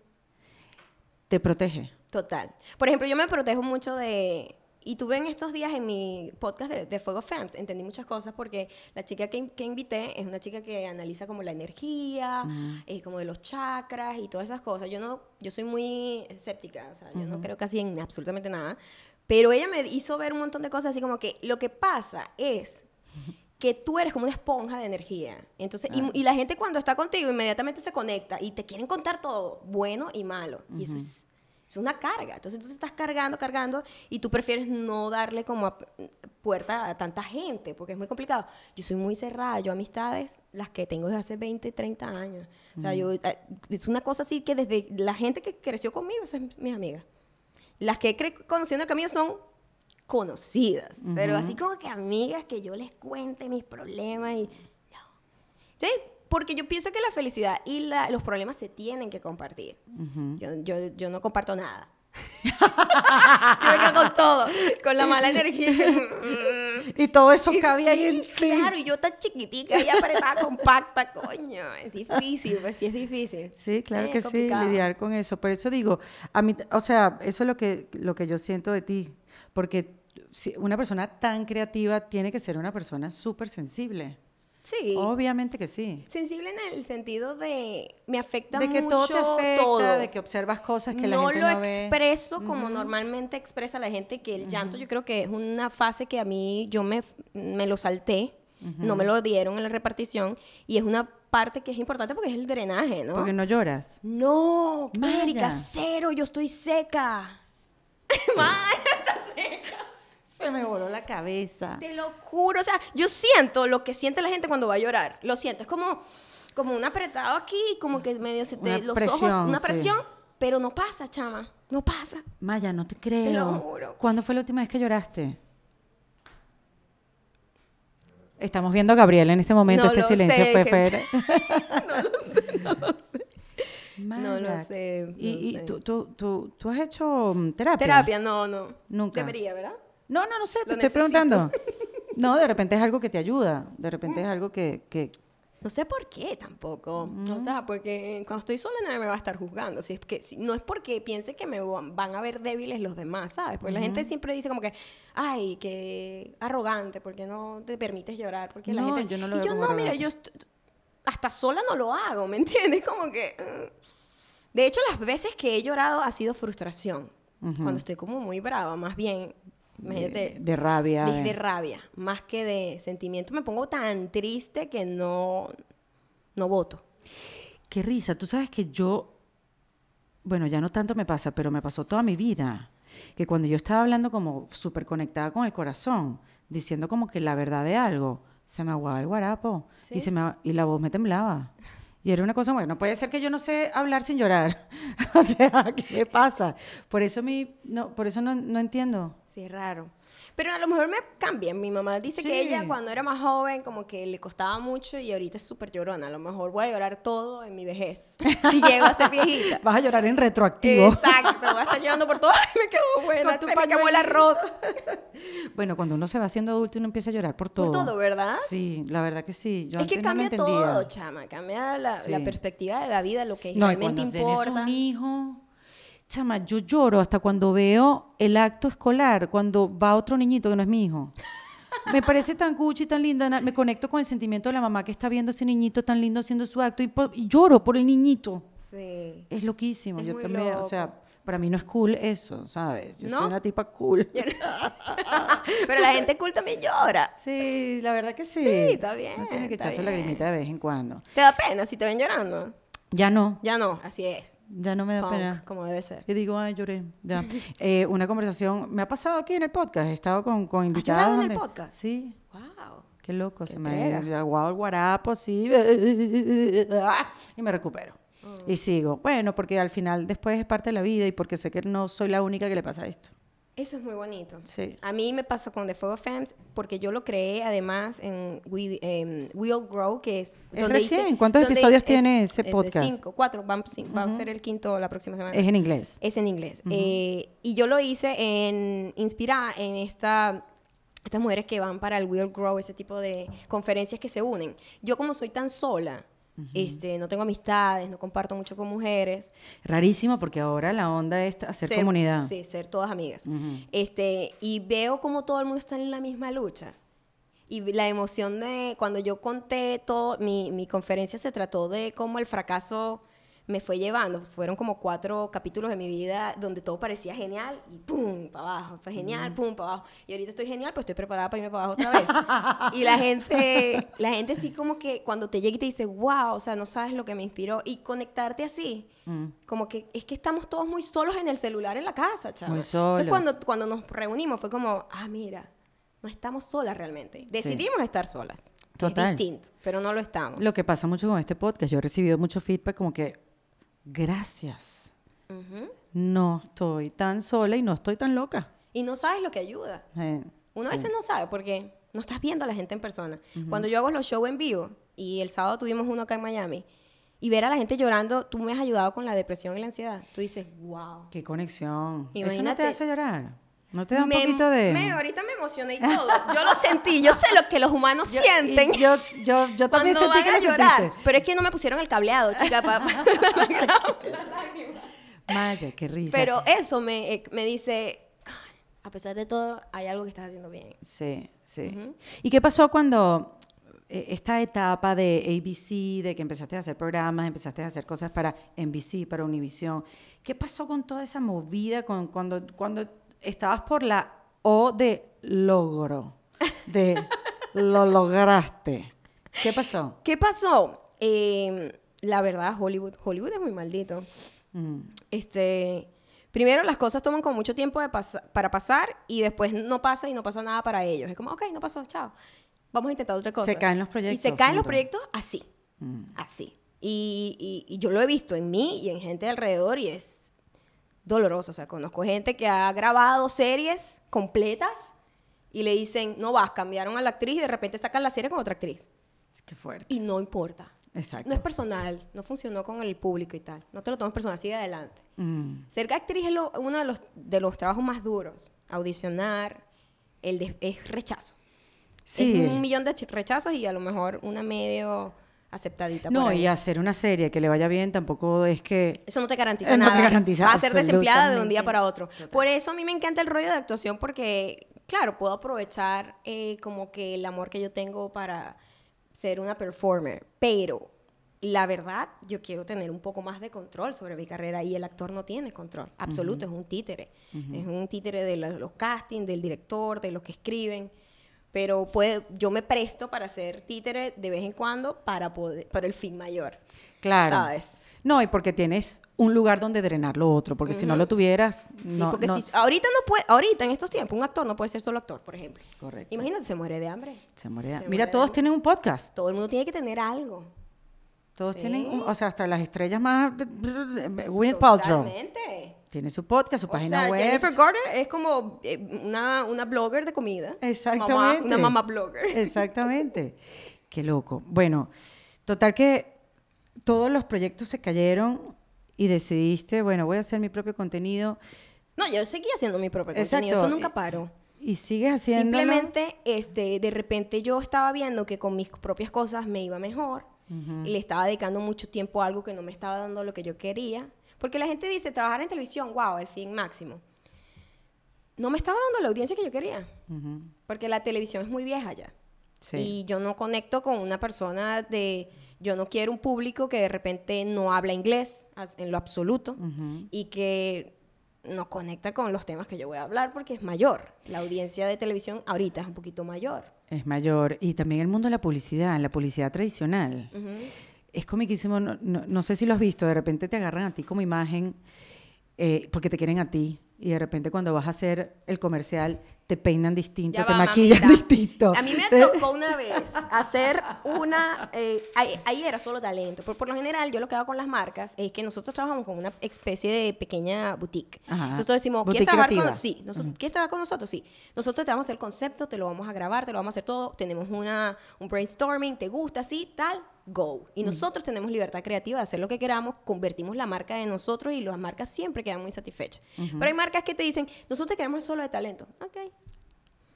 te protege. Total. Por ejemplo, yo me protejo mucho de, y tuve en estos días en mi podcast de, Fuego fans entendí muchas cosas porque la chica que, que, invité es una chica que analiza como la energía, eh, como de los chakras y todas esas cosas. Yo no, yo soy muy escéptica, o sea, yo no creo casi en absolutamente nada. Pero ella me hizo ver un montón de cosas así como que lo que pasa es que tú eres como una esponja de energía. Entonces, y, la gente cuando está contigo inmediatamente se conecta y te quieren contar todo, bueno y malo. Y eso es es una carga. Entonces tú te estás cargando, cargando y tú prefieres no darle como puerta a tanta gente porque es muy complicado. Yo soy muy cerrada, yo amistades las que tengo desde hace 20, 30 años. O sea, mm. yo, eh, es una cosa así que desde la gente que creció conmigo, esas es mis amigas. Las que he conocido en el camino son conocidas, pero así como que amigas que yo les cuente mis problemas y... No. ¿Sí? porque yo pienso que la felicidad y los problemas se tienen que compartir. yo, no comparto nada. yo que con todo, con la mala energía. y todo eso cabía ahí en Claro, y yo tan chiquitica y apretada, compacta, coño. Es difícil, pues sí es difícil. Sí, claro que sí, lidiar con eso. Por eso digo, a mí, o sea, eso es lo que, lo que yo siento de ti. Porque una persona tan creativa tiene que ser una persona súper sensible. Sí. Obviamente que sí. Sensible en el sentido de me afecta de que todo, te afecta, de que observas cosas que la gente no lo expreso como normalmente expresa la gente que el llanto yo creo que es una fase que a mí yo me, me lo salté, no me lo dieron en la repartición y es una parte que es importante porque es el drenaje, ¿no? Porque no lloras. No, marica, cero, yo estoy seca. Madre, está seca. Se me voló la cabeza. Te lo juro. O sea, yo siento lo que siente la gente cuando va a llorar. Lo siento. Es como, como un apretado aquí, como que medio se te. los ojos, una presión. Pero no pasa, chama. No pasa. Maya, no te creo. Te lo juro. ¿Cuándo fue la última vez que lloraste? Estamos viendo a Gabriel en este momento, este silencio Pepe. no lo sé, no lo sé. No lo sé. ¿Y, Tú, tú, tú, tú, has hecho mm, terapia? Terapia, no, no. Nunca. Debería, ¿verdad? No, no, no sé, te estoy preguntando. No, de repente es algo que te ayuda, de repente es algo que... No sé por qué tampoco. O sea, porque eh, cuando estoy sola nadie me va a estar juzgando. Si es que, no es porque piense que me van a ver débiles los demás, ¿sabes? Porque la gente siempre dice como que, ay, qué arrogante, porque no te permites llorar? Porque la gente... yo no lo yo no, mira, yo hasta sola no lo hago, ¿me entiendes? Como que... Mm. De hecho, las veces que he llorado ha sido frustración. Cuando estoy como muy brava, más bien de, rabia. De, rabia, más que de sentimiento. Me pongo tan triste que no, no voto. Qué risa. Tú sabes que yo, bueno, ya no tanto me pasa, pero me pasó toda mi vida. Que cuando yo estaba hablando como súper conectada con el corazón, diciendo como que la verdad de algo, se me aguaba el guarapo y, se me, y la voz me temblaba. Y era una cosa, bueno, no puede ser que yo no sé hablar sin llorar. o sea, ¿qué pasa? Por eso, mi, no, por eso no, no entiendo. Sí, es raro. Pero a lo mejor me cambia. Mi mamá dice que ella cuando era más joven como que le costaba mucho y ahorita es súper llorona. A lo mejor voy a llorar todo en mi vejez. Si llego a ser viejita. Vas a llorar en retroactivo. Exacto. Voy a estar llorando por todo. Ay, me quedó buena. Se me quemó el arroz. bueno, cuando uno se va haciendo adulto uno empieza a llorar por todo. Por todo, ¿verdad? Sí, la verdad que sí. Yo es que cambia todo, chama. Cambia la, la, perspectiva de la vida, lo que no, realmente y cuando Tienes un hijo chama, yo lloro hasta cuando veo el acto escolar, cuando va otro niñito que no es mi hijo. Me parece tan cuchi, tan linda, me conecto con el sentimiento de la mamá que está viendo a ese niñito tan lindo haciendo su acto y, lloro por el niñito. Sí. Es loquísimo. yo también, o sea, para mí no es cool eso, ¿sabes? Yo soy una tipa cool. Pero la gente cool también llora. Sí, la verdad que sí. Sí, está bien. No tienes que echarse lagrimita de vez en cuando. ¿Te da pena si te ven llorando? Ya no. Ya no, así es. Ya no me da pena. Como debe ser. Y digo, ay, lloré. Ya. Eh, una conversación, me ha pasado aquí en el podcast, he estado con, con invitados. ¿Has en el podcast? Sí. Wow. Qué loco, se me ha aguado el guarapo, sí. Y me recupero. Mm. Y sigo. Bueno, porque al final después es parte de la vida y porque sé que no soy la única que le pasa esto. Eso es muy bonito. A mí me pasó con The Fuego Fans porque yo lo creé además en We, em, Grow, que es... es recién. ¿Cuántos episodios tiene ese podcast? cinco, cuatro. Va, a ser el quinto la próxima semana. Es en inglés. Es en inglés. Eh, y yo lo hice en inspirada en esta estas mujeres que van para el Will Grow, ese tipo de conferencias que se unen. Yo como soy tan sola, este, no tengo amistades, no comparto mucho con mujeres. Rarísimo porque ahora la onda es hacer comunidad. Sí, ser todas amigas. este, y veo como todo el mundo está en la misma lucha. Y la emoción de cuando yo conté todo, mi, mi conferencia se trató de cómo el fracaso me fue llevando. Fueron como cuatro capítulos de mi vida donde todo parecía genial y ¡pum! para abajo. Fue genial, ¡pum! para abajo. Y ahorita estoy genial, pues estoy preparada para irme para abajo otra vez. y la gente, la gente sí como que cuando te llega y te dice, wow, o sea, no sabes lo que me inspiró. Y conectarte así, mm. como que es que estamos todos muy solos en el celular en la casa, chaval. Muy solos. Entonces, cuando, cuando nos reunimos fue como, ah, mira, no estamos solas realmente. Decidimos estar solas. Total. Es pero no lo estamos. Lo que pasa mucho con este podcast, yo he recibido mucho feedback como que gracias. No estoy tan sola y no estoy tan loca. Y no sabes lo que ayuda. Eh, Uno a veces no sabe porque no estás viendo a la gente en persona. Cuando yo hago los shows en vivo, y el sábado tuvimos uno acá en Miami, y ver a la gente llorando, tú me has ayudado con la depresión y la ansiedad. Tú dices, wow. Qué conexión. Imagínate, ¿Eso no te hace llorar? ¿No te da un poquito de...? ahorita me emocioné y todo. Yo lo sentí. Yo sé lo que los humanos sienten. Yo, también sentí que a llorar. Pero es que no me pusieron el cableado, chica, papá. qué risa. Pero eso me, eh, dice, a pesar de todo, hay algo que estás haciendo bien. Sí, sí. ¿Y qué pasó cuando eh, esta etapa de ABC, de que empezaste a hacer programas, empezaste a hacer cosas para NBC, para Univision, ¿qué pasó con toda esa movida, con, cuando, cuando estabas por la O de logro, de lo lograste. ¿Qué pasó? ¿Qué pasó? Em, la verdad, Hollywood, Hollywood es muy maldito. Mm. Este, primero las cosas toman con mucho tiempo para pasar y después no pasa y no pasa nada para ellos. Es como, ok, no pasó, chao. Vamos a intentar otra cosa. Se caen los proyectos. Y se caen los proyectos así, mm. así. Y, y yo lo he visto en mí y en gente alrededor y es doloroso. O sea, conozco gente que ha grabado series completas y le dicen, no vas, cambiaron a la actriz y de repente sacan la serie con otra actriz. Es que fuerte. Y no importa. Exacto. No es personal, no funcionó con el público y tal. No te lo tomes personal, sigue adelante. Mm. Ser actriz es uno de los, de los trabajos más duros. Audicionar el es rechazo. Sí. un millón de rechazos y a lo mejor una medio aceptadita. No, y hacer una serie que le vaya bien tampoco es que... Eso no te garantiza nada. No te garantiza. Va a ser desempleada de un día para otro. Por eso a mí me encanta el rollo de actuación porque, claro, puedo aprovechar eh, como que el amor que yo tengo para ser una performer, pero la verdad, yo quiero tener un poco más de control sobre mi carrera y el actor no tiene control absoluto, es un títere. Es un títere de los, los castings, del director, de los que escriben pero puede, yo me presto para ser títere de vez en cuando para poder, para el fin mayor. Claro. ¿Sabes? No, y porque tienes un lugar donde drenar lo otro, porque si no lo tuvieras, no, ahorita no puede, ahorita en estos tiempos un actor no puede ser solo actor, por ejemplo. Correcto. Imagínate, se muere de hambre. Se muere de hambre. Mira, todos tienen un podcast. Todo el mundo tiene que tener algo. Todos tienen, o sea, hasta las estrellas más. Gwyneth Paltrow. Tiene su podcast, su o página sea, web. Jennifer Garner es como eh, una, una blogger de comida. Exactamente. Mamá, una mamá blogger. Exactamente. Qué loco. Bueno, total que todos los proyectos se cayeron y decidiste, bueno, voy a hacer mi propio contenido. No, yo seguí haciendo mi propio contenido, eso nunca paro. Y sigues haciendo. Simplemente, este, de repente yo estaba viendo que con mis propias cosas me iba mejor y le estaba dedicando mucho tiempo a algo que no me estaba dando lo que yo quería. Porque la gente dice, trabajar en televisión, wow, el fin máximo. No me estaba dando la audiencia que yo quería, porque la televisión es muy vieja ya. Y yo no conecto con una persona de... Yo no quiero un público que de repente no habla inglés en lo absoluto y que no conecta con los temas que yo voy a hablar porque es mayor. La audiencia de televisión ahorita es un poquito mayor. Es mayor. Y también el mundo de la publicidad, la publicidad tradicional. Es comiquísimo, no, no, no, sé si lo has visto, de repente te agarran a ti como imagen eh, porque te quieren a ti y de repente cuando vas a hacer el comercial te peinan distinto, te maquillan distinto. A mí me tocó una vez hacer una, eh, ahí, era solo talento, por, por lo general yo lo que hago con las marcas es que nosotros trabajamos con una especie de pequeña boutique. nosotros Entonces decimos, ¿quieres trabajar, con, sí, nosotros, trabajar con nosotros? Sí. Nosotros te vamos a hacer el concepto, te lo vamos a grabar, te lo vamos a hacer todo, tenemos una, un brainstorming, te gusta, sí, tal, go. Y mm. nosotros tenemos libertad creativa de hacer lo que queramos, convertimos la marca de nosotros y las marcas siempre quedan muy satisfechas. Pero hay marcas que te dicen, nosotros queremos solo de talento. Ok.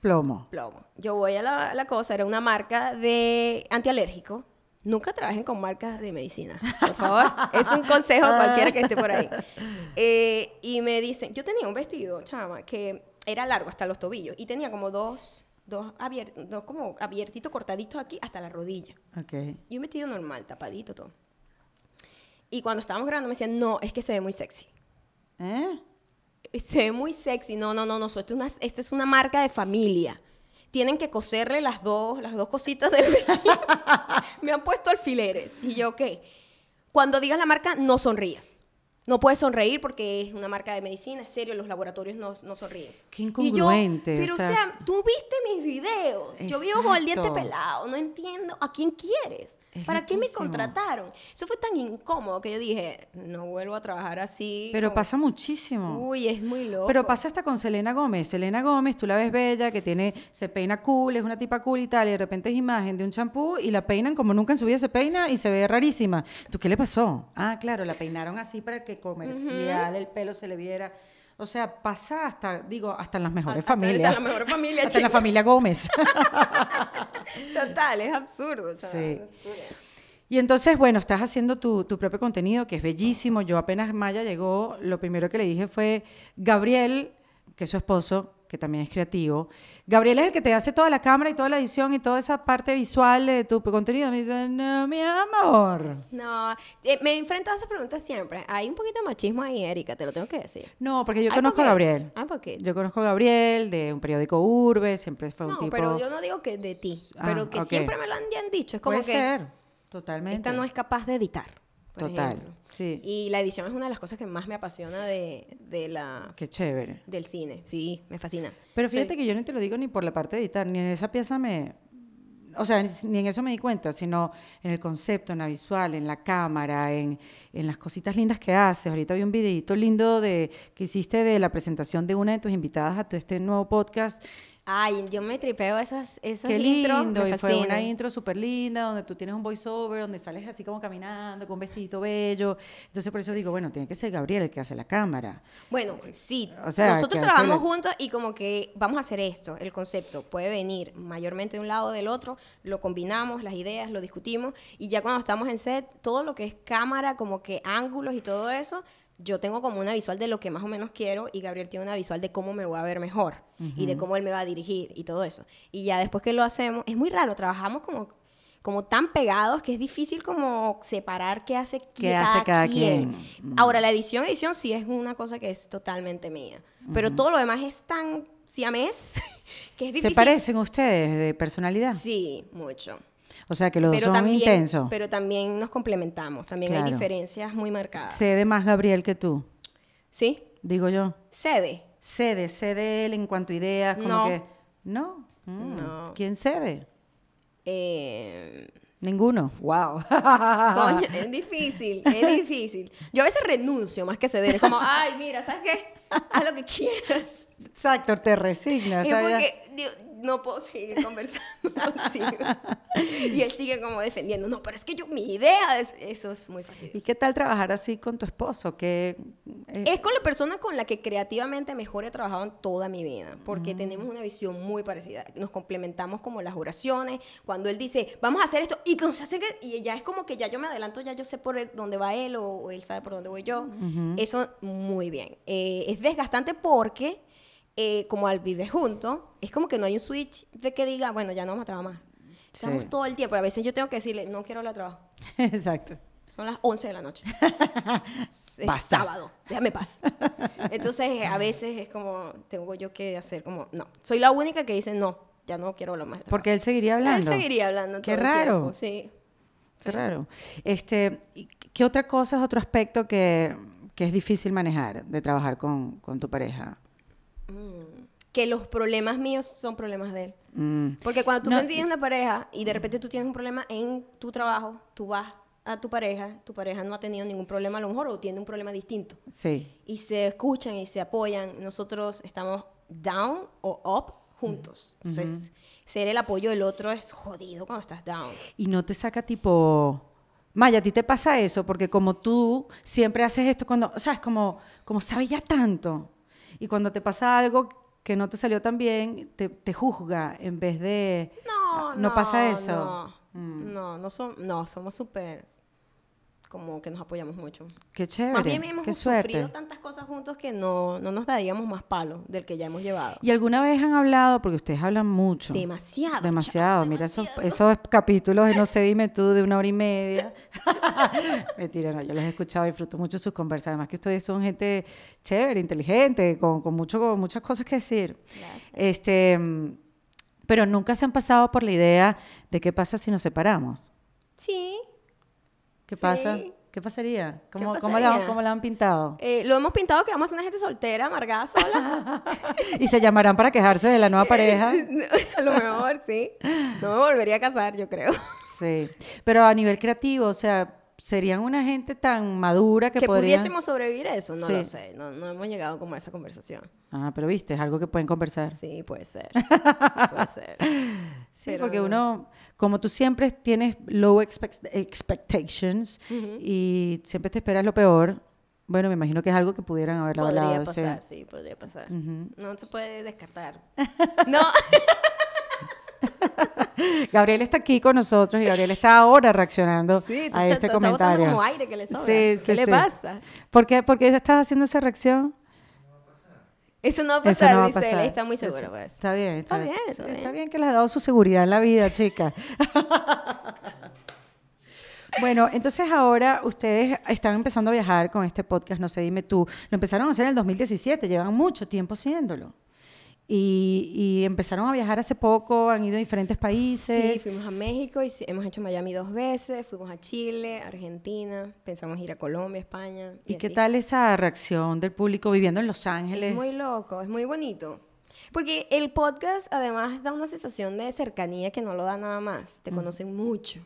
Plomo. Plomo. Yo voy a la, cosa, era una marca de antialérgico. Nunca trabajen con marcas de medicina, por favor. es un consejo a cualquiera que esté por ahí. Eh, y me dicen, yo tenía un vestido, chama, que era largo hasta los tobillos y tenía como dos dos, como abiertitos, cortaditos aquí hasta la rodilla. Okay. Y un vestido normal, tapadito, todo. Y cuando estábamos grabando me decían, no, es que se ve muy sexy. ¿Eh? eh se ve muy sexy. No, no, no, no, esto es una, es una marca de familia. Tienen que coserle las dos, las dos cositas del vestido. me han puesto alfileres. Y yo, ¿qué? Cuando digas la marca, no sonrías. No puedes sonreír porque es una marca de medicina, es serio, los laboratorios no, no sonríen. Qué incongruente. pero o sea, tú viste mis videos, yo vivo con el diente pelado, no entiendo a quién quieres. ¿Para qué me contrataron? Eso fue tan incómodo que yo dije, no vuelvo a trabajar así. Pero pasa muchísimo. Uy, es muy loco. Pero pasa hasta con Selena Gómez. Selena Gómez, tú la ves bella, que tiene, se peina cool, es una tipa cool y tal, y de repente es imagen de un champú y la peinan como nunca en su vida se peina y se ve rarísima. ¿Tú qué le pasó? Ah, claro, la peinaron así para que comercial, el pelo se le viera. O sea, pasa hasta, digo, hasta en las mejores familias. Hasta en en la familia Gómez. Total, es absurdo, chaval. Sí. Y entonces, bueno, estás haciendo tu, tu, propio contenido, que es bellísimo. Yo apenas Maya llegó, lo primero que le dije fue, Gabriel, que es su esposo, que también es creativo. Gabriel es el que te hace toda la cámara y toda la edición y toda esa parte visual de tu contenido. Me dicen, mi amor. No, eh, me enfrento a esa preguntas siempre. Hay un poquito de machismo ahí, Erika, te lo tengo que decir. No, porque yo conozco a Gabriel. Ah, porque Yo conozco a Gabriel de un periódico Urbe, siempre fue un no, tipo... pero yo no digo que de ti, pero ah, que siempre me lo han, dicho. Es como Puede que... Ser. Totalmente. Esta no es capaz de editar. Total, sí. Y la edición es una de las cosas que más me apasiona de, la... Qué chévere. Del cine, sí, me fascina. Pero fíjate que yo no te lo digo ni por la parte de editar, ni en esa pieza me... O sea, ni en eso me di cuenta, sino en el concepto, en la visual, en la cámara, en, las cositas lindas que haces. Ahorita vi un videito lindo de, que hiciste de la presentación de una de tus invitadas a este nuevo podcast Ay, yo me tripeo esas, esas Qué lindo, y fue una intro súper linda, donde tú tienes un voiceover, donde sales así como caminando, con un vestidito bello. Entonces, por eso digo, bueno, tiene que ser Gabriel el que hace la cámara. Bueno, sí. Nosotros trabajamos juntos y como que vamos a hacer esto, el concepto puede venir mayormente de un lado o del otro, lo combinamos, las ideas, lo discutimos, y ya cuando estamos en set, todo lo que es cámara, como que ángulos y todo eso, yo tengo como una visual de lo que más o menos quiero y Gabriel tiene una visual de cómo me voy a ver mejor y de cómo él me va a dirigir y todo eso. Y ya después que lo hacemos, es muy raro, trabajamos como, como tan pegados que es difícil como separar qué hace, ¿Qué cada, hace cada quien. Mm. Ahora, la edición, edición sí es una cosa que es totalmente mía, pero todo lo demás es tan siames que es difícil. ¿Se parecen ustedes de personalidad? Sí, mucho. O sea que lo dos son intensos. Pero también nos complementamos, también hay diferencias muy marcadas. Cede más Gabriel que tú. ¿Sí? Digo yo. Cede. Cede, cede él en cuanto a ideas, como no. que. No. Mm. ¿Quién cede? Eh, Ninguno. Wow. Coño, es difícil, es difícil. Yo a veces renuncio más que ceder. Es como, ay, mira, ¿sabes qué? Haz lo que quieras. Exacto, te resignas. Es porque, no puedo seguir conversando contigo. Y él sigue como defendiendo, no, pero es que yo, mi idea, es, eso es muy fácil. ¿Y qué tal trabajar así con tu esposo? Que eh? Es con la persona con la que creativamente mejor he trabajado en toda mi vida, porque mm. tenemos una visión muy parecida. Nos complementamos como las oraciones, cuando él dice, vamos a hacer esto, y, nos hace y ya es como que ya yo me adelanto, ya yo sé por dónde va él o, él sabe por dónde voy yo. Eso muy bien. Eh, es desgastante porque eh, como al vivir juntos, es como que no hay un switch de que diga, bueno, ya no vamos a trabajar más. Estamos todo el tiempo a veces yo tengo que decirle, no quiero la trabajo. Exacto. Son las 11 de la noche. es sábado, déjame paz. Entonces, a veces es como, tengo yo que hacer como, no. Soy la única que dice, no, ya no quiero hablar más. Porque él seguiría hablando. Él seguiría hablando. Qué raro. sí. Qué raro. Este, ¿Qué otra cosa es otro aspecto que, que es difícil manejar de trabajar con, con tu pareja? Mm. que los problemas míos son problemas de él. Mm. Porque cuando tú no, tienes una pareja y de repente tú tienes un problema en tu trabajo, tú vas a tu pareja, tu pareja no ha tenido ningún problema a lo mejor o tiene un problema distinto. Sí. Y se escuchan y se apoyan. Nosotros estamos down o up juntos. Mm. Entonces, ser el apoyo del otro es jodido cuando estás down. Y no te saca tipo... Maya, a ti te pasa eso, porque como tú siempre haces esto cuando, o sea, es como, como sabes ya tanto, y cuando te pasa algo que no te salió tan bien, te, juzga en vez de... No, no, pasa eso. No, mm. no, no somos súper como que nos apoyamos mucho. Qué chévere. Más bien hemos sufrido tantas cosas juntos que no, nos daríamos más palo del que ya hemos llevado. ¿Y alguna vez han hablado? Porque ustedes hablan mucho. Demasiado. Demasiado. Mira Esos, capítulos de No sé, dime tú, de una hora y media. Mentira, no, yo los he escuchado, y disfruto mucho sus conversas. Además que ustedes son gente chévere, inteligente, con, mucho, muchas cosas que decir. Este, pero nunca se han pasado por la idea de qué pasa si nos separamos. Sí, ¿Qué pasa? ¿Qué pasaría? ¿Cómo, la, han pintado? Eh, lo hemos pintado que vamos a ser una gente soltera, amargada, sola. y se llamarán para quejarse de la nueva pareja. a lo mejor, sí. No me volvería a casar, yo creo. Sí. Pero a nivel creativo, o sea, serían una gente tan madura que, que pudiésemos sobrevivir a eso, no lo sé. No, no, hemos llegado como a esa conversación. Ah, pero viste, es algo que pueden conversar. Sí, puede ser. puede ser. Sí, porque uno, como tú siempre tienes low expectations y siempre te esperas lo peor, bueno, me imagino que es algo que pudieran haber hablado. Podría pasar, sí, podría pasar. No se puede descartar. no. Gabriel está aquí con nosotros y Gabriel está ahora reaccionando a este comentario. Sí, como aire que le sobra. ¿Qué le pasa? ¿Por qué estás haciendo esa reacción? Eso no va a pasar, está muy seguro. Pues. Está, bien, está, ah, bien, está, bien, que le ha dado su seguridad en la vida, chica. bueno, entonces ahora ustedes están empezando a viajar con este podcast, no sé, dime tú. Lo empezaron a hacer en el 2017, llevan mucho tiempo haciéndolo. Y, empezaron a viajar hace poco, han ido a diferentes países. Sí, fuimos a México y hemos hecho Miami dos veces, fuimos a Chile, Argentina, pensamos ir a Colombia, España. ¿Y, ¿Y qué tal esa reacción del público viviendo en Los Ángeles? Es muy loco, es muy bonito. Porque el podcast además da una sensación de cercanía que no lo da nada más. Te conocen mucho,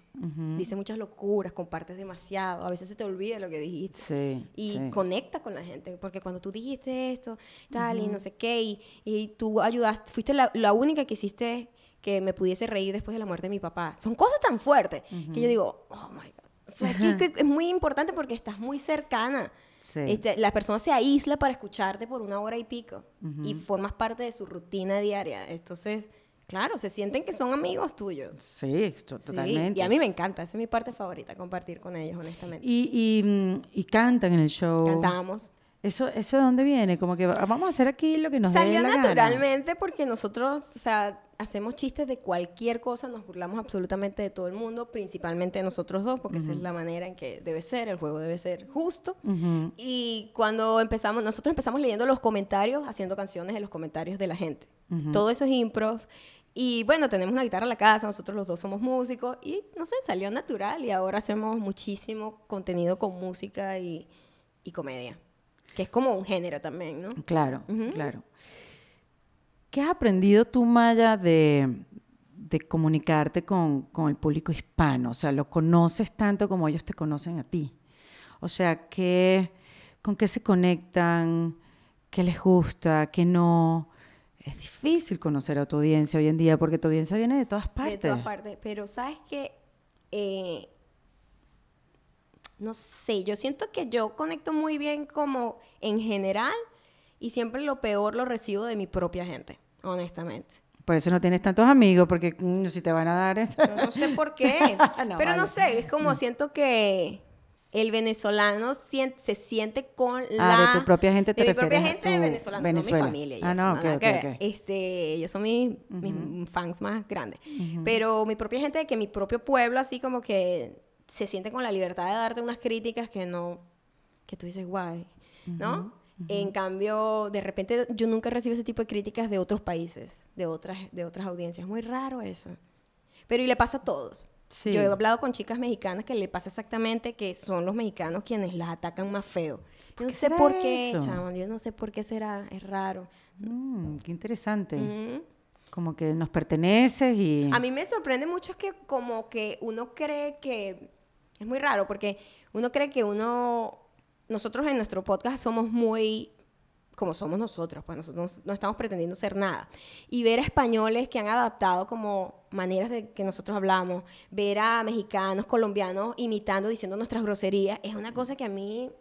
dicen muchas locuras, compartes demasiado, a veces se te olvida lo que dijiste. y conecta con la gente, porque cuando tú dijiste esto, tal, y no sé qué, y, y tú ayudaste, fuiste la, única que hiciste que me pudiese reír después de la muerte de mi papá. Son cosas tan fuertes que yo digo, oh my God que, es muy importante porque estás muy cercana. Este, la persona se aísla para escucharte por una hora y pico y formas parte de su rutina diaria. Entonces, claro, se sienten que son amigos tuyos. Sí, totalmente. Sí, y a mí me encanta, esa es mi parte favorita, compartir con ellos, honestamente. Y, y, mm, y cantan en el show. Cantamos. ¿Eso, ¿Eso de dónde viene? Como que vamos a hacer aquí lo que nos Salió dé la naturalmente porque nosotros, o sea, hacemos chistes de cualquier cosa, nos burlamos absolutamente de todo el mundo, principalmente de nosotros dos, porque esa es la manera en que debe ser, el juego debe ser justo. Y cuando empezamos, nosotros empezamos leyendo los comentarios, haciendo canciones en los comentarios de la gente. Todo eso es improv. Y bueno, tenemos una guitarra en la casa, nosotros los dos somos músicos y no sé, salió natural y ahora hacemos muchísimo contenido con música y, y comedia es como un género también, ¿no? Claro, claro. ¿Qué has aprendido tú, Maya, de, comunicarte con, el público hispano? O sea, ¿lo conoces tanto como ellos te conocen a ti? O sea, ¿con qué se conectan? ¿Qué les gusta? ¿Qué no? Es difícil conocer a tu audiencia hoy en día porque tu audiencia viene de todas partes. De todas partes, pero sabes que eh, no sé, yo siento que yo conecto muy bien como en general y siempre lo peor lo recibo de mi propia gente, honestamente. Por eso no tienes tantos amigos, porque mm, si te van a dar... No, sé por qué, pero no sé, es mm. como siento que el venezolano se siente con ah, la... de tu propia gente te De mi propia gente de Venezuela. mi familia. Ah, no, Este, ellos son mis, fans más grandes. Pero mi propia gente, de que mi propio pueblo, así como que se siente con la libertad de darte unas críticas que no, que tú dices, guay, ¿no? En cambio, de repente yo nunca recibo ese tipo de críticas de otros países, de otras, de otras audiencias. Muy raro eso. Pero y le pasa a todos. Yo he hablado con chicas mexicanas que le pasa exactamente que son los mexicanos quienes las atacan más feo. Yo no sé por qué, chaval, yo no sé por qué será, es raro. Mm, qué interesante. Como que nos perteneces y... A mí me sorprende mucho que como que uno cree que es muy raro porque uno cree que uno, nosotros en nuestro podcast somos muy como somos nosotros, pues nosotros no estamos pretendiendo ser nada. Y ver a españoles que han adaptado como maneras de que nosotros hablamos, ver a mexicanos, colombianos imitando, diciendo nuestras groserías, es una cosa que a mí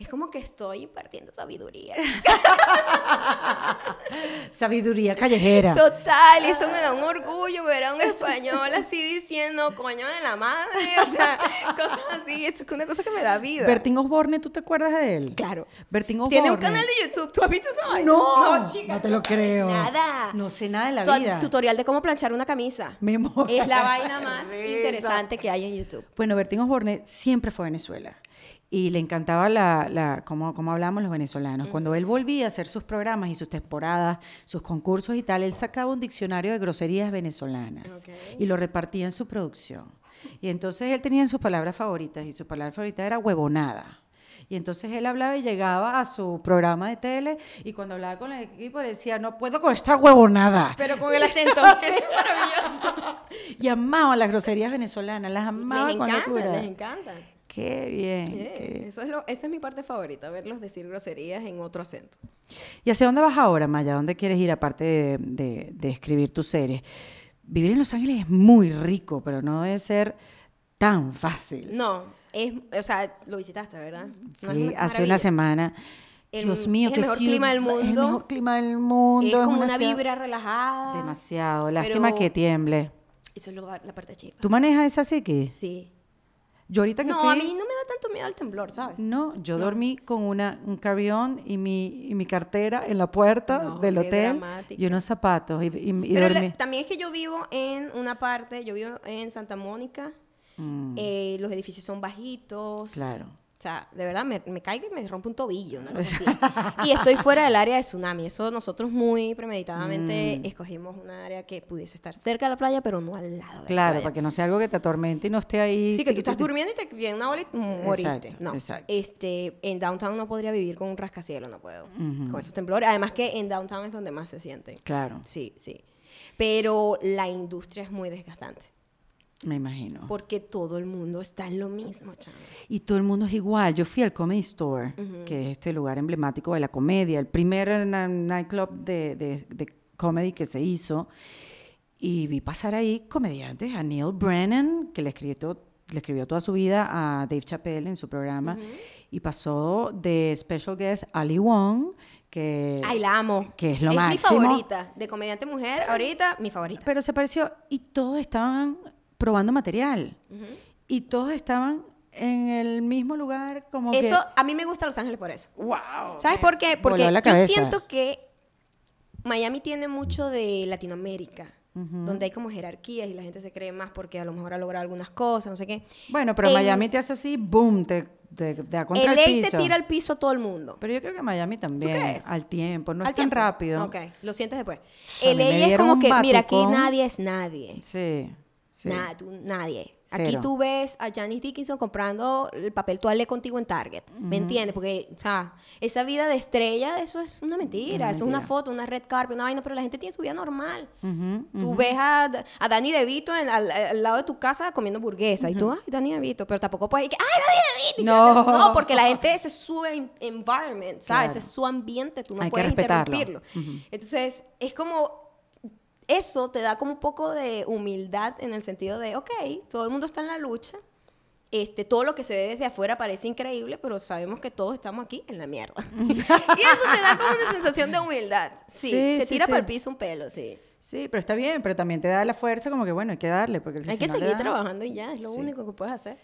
es como que estoy impartiendo sabiduría. sabiduría callejera. Total, eso me da un orgullo ver a un español así diciendo, coño de la madre, o sea, cosas así. Es una cosa que me da vida. Bertín Osborne, ¿tú te acuerdas de él? Claro. Bertín Osborne. Tiene un canal de YouTube. ¿Tú has visto eso? No, no, chica, no te lo creo. Nada. No sé nada de la vida. Tutorial de cómo planchar una camisa. Memoria. Es la vaina más interesante que hay en YouTube. Bueno, Bertín Osborne siempre fue Venezuela y le encantaba la, la como, hablamos los venezolanos. Cuando él volvía a hacer sus programas y sus temporadas, sus concursos y tal, él sacaba un diccionario de groserías venezolanas y lo repartía en su producción. Y entonces él tenía sus palabras favoritas y su palabra favorita era huevonada. Y entonces él hablaba y llegaba a su programa de tele y cuando hablaba con el equipo decía, no puedo con esta huevonada. Pero con el acento, es maravilloso. Y amaba las groserías venezolanas, las amaba encanta, Les Qué bien. Eso esa es mi parte favorita, verlos decir groserías en otro acento. ¿Y hacia dónde vas ahora, Maya? ¿Dónde quieres ir aparte de, escribir tus seres? Vivir en Los Ángeles es muy rico, pero no debe ser tan fácil. No, es, o sea, lo visitaste, ¿verdad? Sí, hace una semana. Dios mío, es el mejor clima del mundo. Es el mejor clima del mundo. Es como una, vibra relajada. Demasiado. Lástima que tiemble. Eso es lo, la parte chica. ¿Tú manejas esa psiqui? Sí. Yo ahorita que no, a mí no me da tanto miedo el temblor, ¿sabes? No, yo dormí con una, un carrión y mi, y mi cartera en la puerta del hotel y unos zapatos y, y, Pero también es que yo vivo en una parte, yo vivo en Santa Mónica, mm. eh, los edificios son bajitos. Claro. O sea, de verdad, me, me caigo y me rompo un tobillo, ¿no? y estoy fuera del área de tsunami. Eso nosotros muy premeditadamente mm. escogimos un área que pudiese estar cerca de la playa, pero no al lado de Claro, la playa. para que no sea algo que te atormente y no esté ahí. Sí, que tú estás durmiendo y te viene una ola y moriste. no, Este, en downtown no podría vivir con un rascacielo, no puedo. Con esos temblores. Además que en downtown es donde más se siente. Claro. Sí, sí. Pero la industria es muy desgastante. Me imagino. Porque todo el mundo está en lo mismo, chaval. Y todo el mundo es igual. Yo fui al Comedy Store, que es este lugar emblemático de la comedia, el primer nightclub de, comedy que se hizo. Y vi pasar ahí comediantes, a Neil Brennan, que le escribió, le escribió toda su vida a Dave Chappelle en su programa, y pasó de special guest Ali Wong, que... Ay, la amo. Que es lo es mi favorita, de comediante mujer, ahorita mi favorita. Pero se pareció, y todos estaban probando material. Y todos estaban en el mismo lugar como Eso, a mí me gusta Los Ángeles por eso. ¡Wow! ¿Sabes por qué? Porque yo siento que Miami tiene mucho de Latinoamérica. donde hay como jerarquías y la gente se cree más porque a lo mejor ha logrado algunas cosas, no sé qué. Bueno, pero Miami te hace así, boom, te, te, da contra el, el te tira al piso a todo el mundo. Pero yo creo que Miami también. Al tiempo, no es tan rápido. Ok, lo sientes después. el es como que, mira, aquí nadie es nadie. Sí nadie. Aquí tú ves a Janice Dickinson comprando el papel toalé contigo en Target. ¿Me entiendes? Porque, o sea, esa vida de estrella, eso es una mentira. eso es una foto, una red carpet, una vaina, pero la gente tiene su vida normal. Tú ves a, a Dani DeVito al, lado de tu casa comiendo burguesa. Y tú, ay, Dani DeVito. Pero tampoco puedes ay, Dani DeVito. No. porque la gente, ese es su environment, ¿sabes? Ese es su ambiente. Tú no puedes interrumpirlo. Entonces, es como eso te da como un poco de humildad en el sentido de, ok, todo el mundo está en la lucha, este, todo lo que se ve desde afuera parece increíble, pero sabemos que todos estamos aquí en la mierda. y eso te da como una sensación de humildad. Sí, te tira para el piso un pelo, sí. Sí, pero está bien, pero también te da la fuerza como que, bueno, hay que darle. Porque hay que seguir trabajando y ya, es lo único que puedes hacer.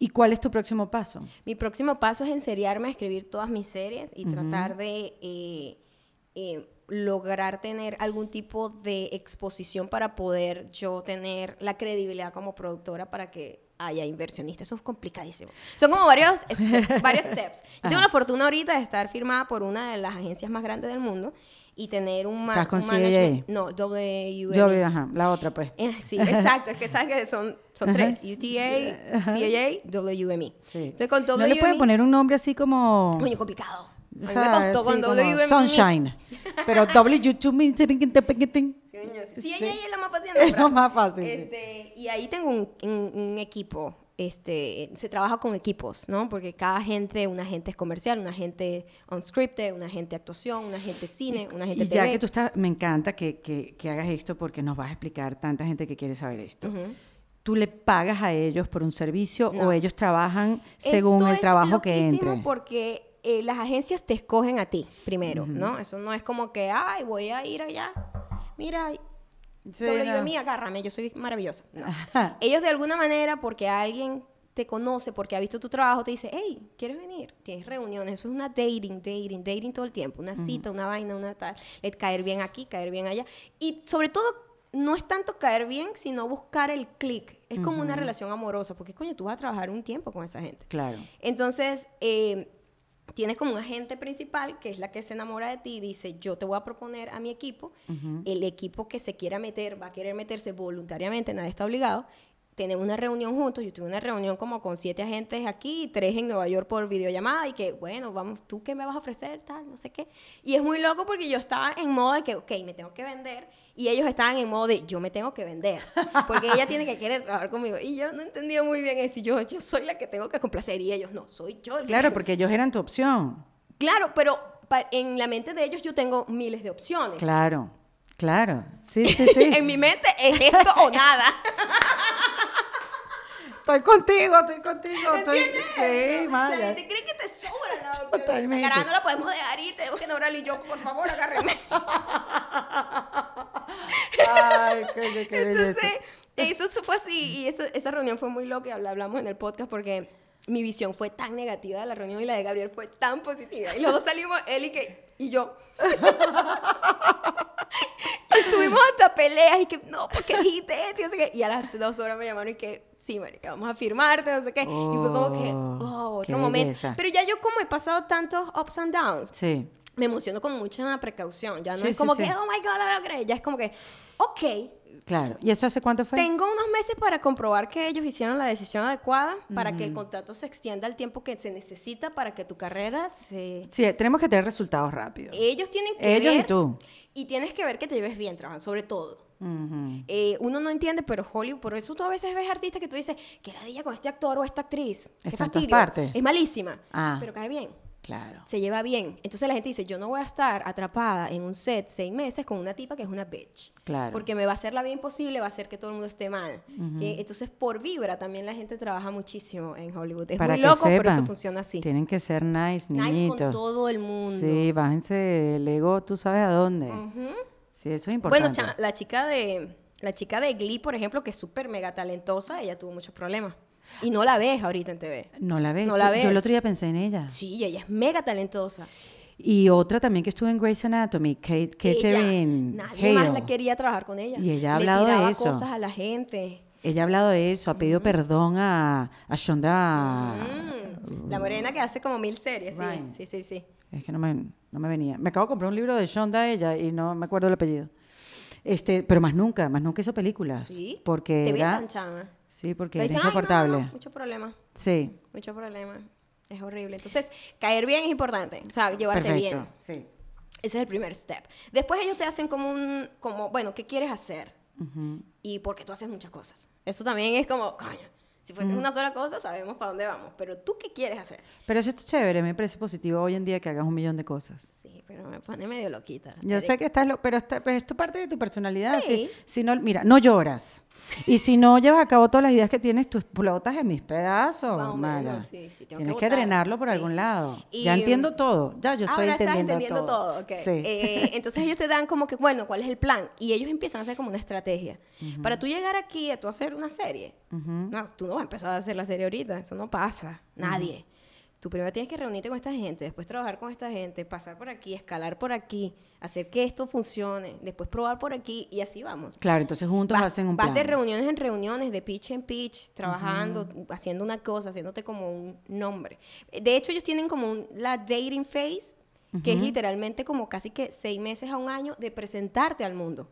¿Y cuál es tu próximo paso? Mi próximo paso es enseriarme a escribir todas mis series y tratar de... Eh, eh, lograr tener algún tipo de exposición para poder yo tener la credibilidad como productora para que haya inversionistas. Eso es complicadísimo. Son como varios, varios steps. Yo tengo la fortuna ahorita de estar firmada por una de las agencias más grandes del mundo y tener un, ma con No, e. la otra pues. Eh, sí, exacto, es que sabes que son, son tres, UTA, CAA, WME. Entonces No le pueden e poner un nombre así como... Muy complicado me costó sí, Sunshine. Pero W2 Sí, ella es la más fácil. Es lo más fácil. Y ahí tengo un, equipo este, se trabaja con equipos, ¿no? Porque cada gente, una gente es comercial, una gente unscripted, una gente actuación, una gente cine, una gente y ya que tú estás, me encanta que, hagas esto porque nos vas a explicar tanta gente que quiere saber esto. ¿Tú le pagas a ellos por un servicio o ellos trabajan según el trabajo es que entre? porque eh, las agencias te escogen a ti primero, ¿no? Eso no es como que, ay, voy a ir allá. Mira, agárrame, yo soy maravillosa. Ellos de alguna manera, porque alguien te conoce, porque ha visto tu trabajo, te dice, hey, ¿quieres venir? Tienes reuniones, eso es una dating, dating, dating todo el tiempo, una cita, una vaina, una tal, es eh, caer bien aquí, caer bien allá. Y sobre todo, no es tanto caer bien, sino buscar el click. Es como una relación amorosa, porque coño, tú vas a trabajar un tiempo con esa gente. Claro. Entonces, eh, tienes como un agente principal que es la que se enamora de ti y dice, yo te voy a proponer a mi equipo, el equipo que se quiera meter va a querer meterse voluntariamente, nadie está obligado, tienen una reunión juntos. Yo tuve una reunión como con siete agentes aquí, tres en Nueva York por videollamada y que, bueno, vamos, ¿tú qué me vas a ofrecer? Tal, no sé qué. Y es muy loco porque yo estaba en modo de que, ok, me tengo que vender y ellos estaban en modo de, yo me tengo que vender porque ella tiene que querer trabajar conmigo. Y yo no entendía muy bien eso. Y yo, yo soy la que tengo que complacer y ellos no, soy yo. claro, porque ellos eran tu opción. Claro, pero en la mente de ellos yo tengo miles de opciones. Claro. Claro, sí, sí, sí. en mi mente es esto o nada. estoy contigo, estoy contigo, estoy. ¿Entiendes? Sí, vaya. La gente que te sobra la Totalmente. no la podemos dejar ir, tenemos que nombrar y yo, por favor, agárreme. Ay, qué, qué Entonces, eso fue así, y esa, reunión fue muy loca, hablamos en el podcast porque mi visión fue tan negativa de la reunión y la de Gabriel fue tan positiva. Y luego salimos él y, que, y yo. tuvimos hasta peleas y que, no, porque dijiste esto, Y a las dos horas me llamaron y que, sí, marica, vamos a firmarte, no sé qué. y fue como que, oh, oh otro momento. Pero ya yo como he pasado tantos ups and downs. Sí. Me emociono con mucha precaución. Ya no es como que, oh my God, lo logré. Ya es como que, ok, Claro. ¿Y eso hace cuánto fue? Tengo unos meses para comprobar que ellos hicieron la decisión adecuada para que el contrato se extienda al tiempo que se necesita para que tu carrera se... Sí, tenemos que tener resultados rápidos. Ellos tienen que ellos y tú. Y tienes que ver que te lleves bien, trabajan, sobre todo. Eh, uno no entiende, pero Hollywood, por eso tú a veces ves artistas que tú dices, que la día con este actor o esta actriz. Es malísima, ah. pero cae bien. Se lleva bien. Entonces la gente dice, yo no voy a estar atrapada en un set seis meses con una tipa que es una bitch. Claro. Porque me va a hacer la vida imposible, va a hacer que todo el mundo esté mal. Eh, entonces por vibra también la gente trabaja muchísimo en Hollywood. Es muy loco, pero eso funciona así. Tienen que ser nice, Nice con todo el mundo. Sí, bájense el ego, tú sabes a dónde. Sí, eso es importante. Bueno, la chica de... La chica de Glee, por ejemplo, que es súper mega talentosa, ella tuvo muchos problemas. Y no la ves ahorita en TV. No la ves. la Yo el otro día pensé en ella. Sí, ella es mega talentosa. Y otra también que estuvo en Grey's Anatomy, Kate, Catherine Nadie más la quería trabajar con ella. Y ella ha hablado de eso. Ella ha hablado de eso, ha pedido perdón a, a Shonda. Mm. La morena que hace como mil series, sí. Sí, sí, Es que no me, venía. Me acabo de comprar un libro de Shonda ella y no me acuerdo el apellido. Este, pero más nunca, más nunca hizo películas. Sí. Porque. Te vi tan chama. Sí, porque es insoportable. mucho problema, Sí, mucho problema. Es horrible. Entonces, caer bien es importante. O sea, llevarte perfecto. bien. Sí. Ese es el primer step. Después ellos te hacen como un, como, bueno, ¿qué quieres hacer? Y porque tú haces muchas cosas. Eso también es como, coño, si fuese una sola cosa, sabemos para dónde vamos. Pero tú, ¿qué quieres hacer? Pero eso está chévere, me parece positivo hoy en día que hagas un millón de cosas. Sí, pero me pone medio loquita. Yo sé que estás, pero, pero esto parte de tu personalidad. Sí. Si, si no, mira, no lloras. Y si no llevas a cabo todas las ideas que tienes, tú explotas en mis pedazos, Vamos, Tienes que, drenarlo por algún lado. ya entiendo mm, todo. Ya yo estoy entendiendo, todo. Eh, entonces ellos te dan como que, bueno, ¿cuál es el plan? Y ellos empiezan a hacer como una estrategia. Para tú llegar aquí a tú hacer una serie, no, tú no vas a empezar a hacer la serie ahorita. Eso no pasa. Nadie tú primero tienes que reunirte con esta gente, después trabajar con esta gente, pasar por aquí, escalar por aquí, hacer que esto funcione, después probar por aquí y así vamos. Claro, entonces juntos hacen un plan. Vas de reuniones en reuniones, de pitch en pitch, trabajando, haciendo una cosa, haciéndote como un nombre. De hecho, ellos tienen como la dating phase, que es literalmente como casi que seis meses a un año de presentarte al mundo.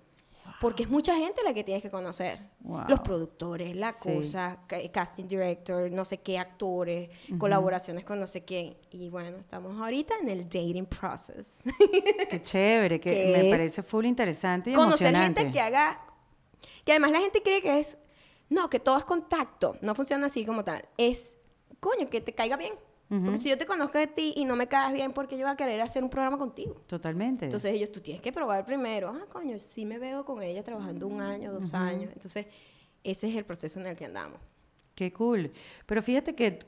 Porque es mucha gente la que tienes que conocer. Los productores, la cosa, eh, casting director, no sé qué actores, colaboraciones con no sé quién. Y bueno, estamos ahorita en el dating process. Qué chévere, que, me parece full interesante conocer gente que haga que además la gente cree que es no, que todo es contacto, no funciona así como tal. Es coño, que te caiga bien. Porque si yo te conozco de ti y no me caes bien, ¿por qué yo voy a querer hacer un programa contigo? Totalmente. Entonces ellos, tú tienes que probar primero. Ah, coño, sí me veo con ella trabajando un mm, año, dos años. Entonces, ese es el proceso en el que andamos. Qué cool. Pero fíjate que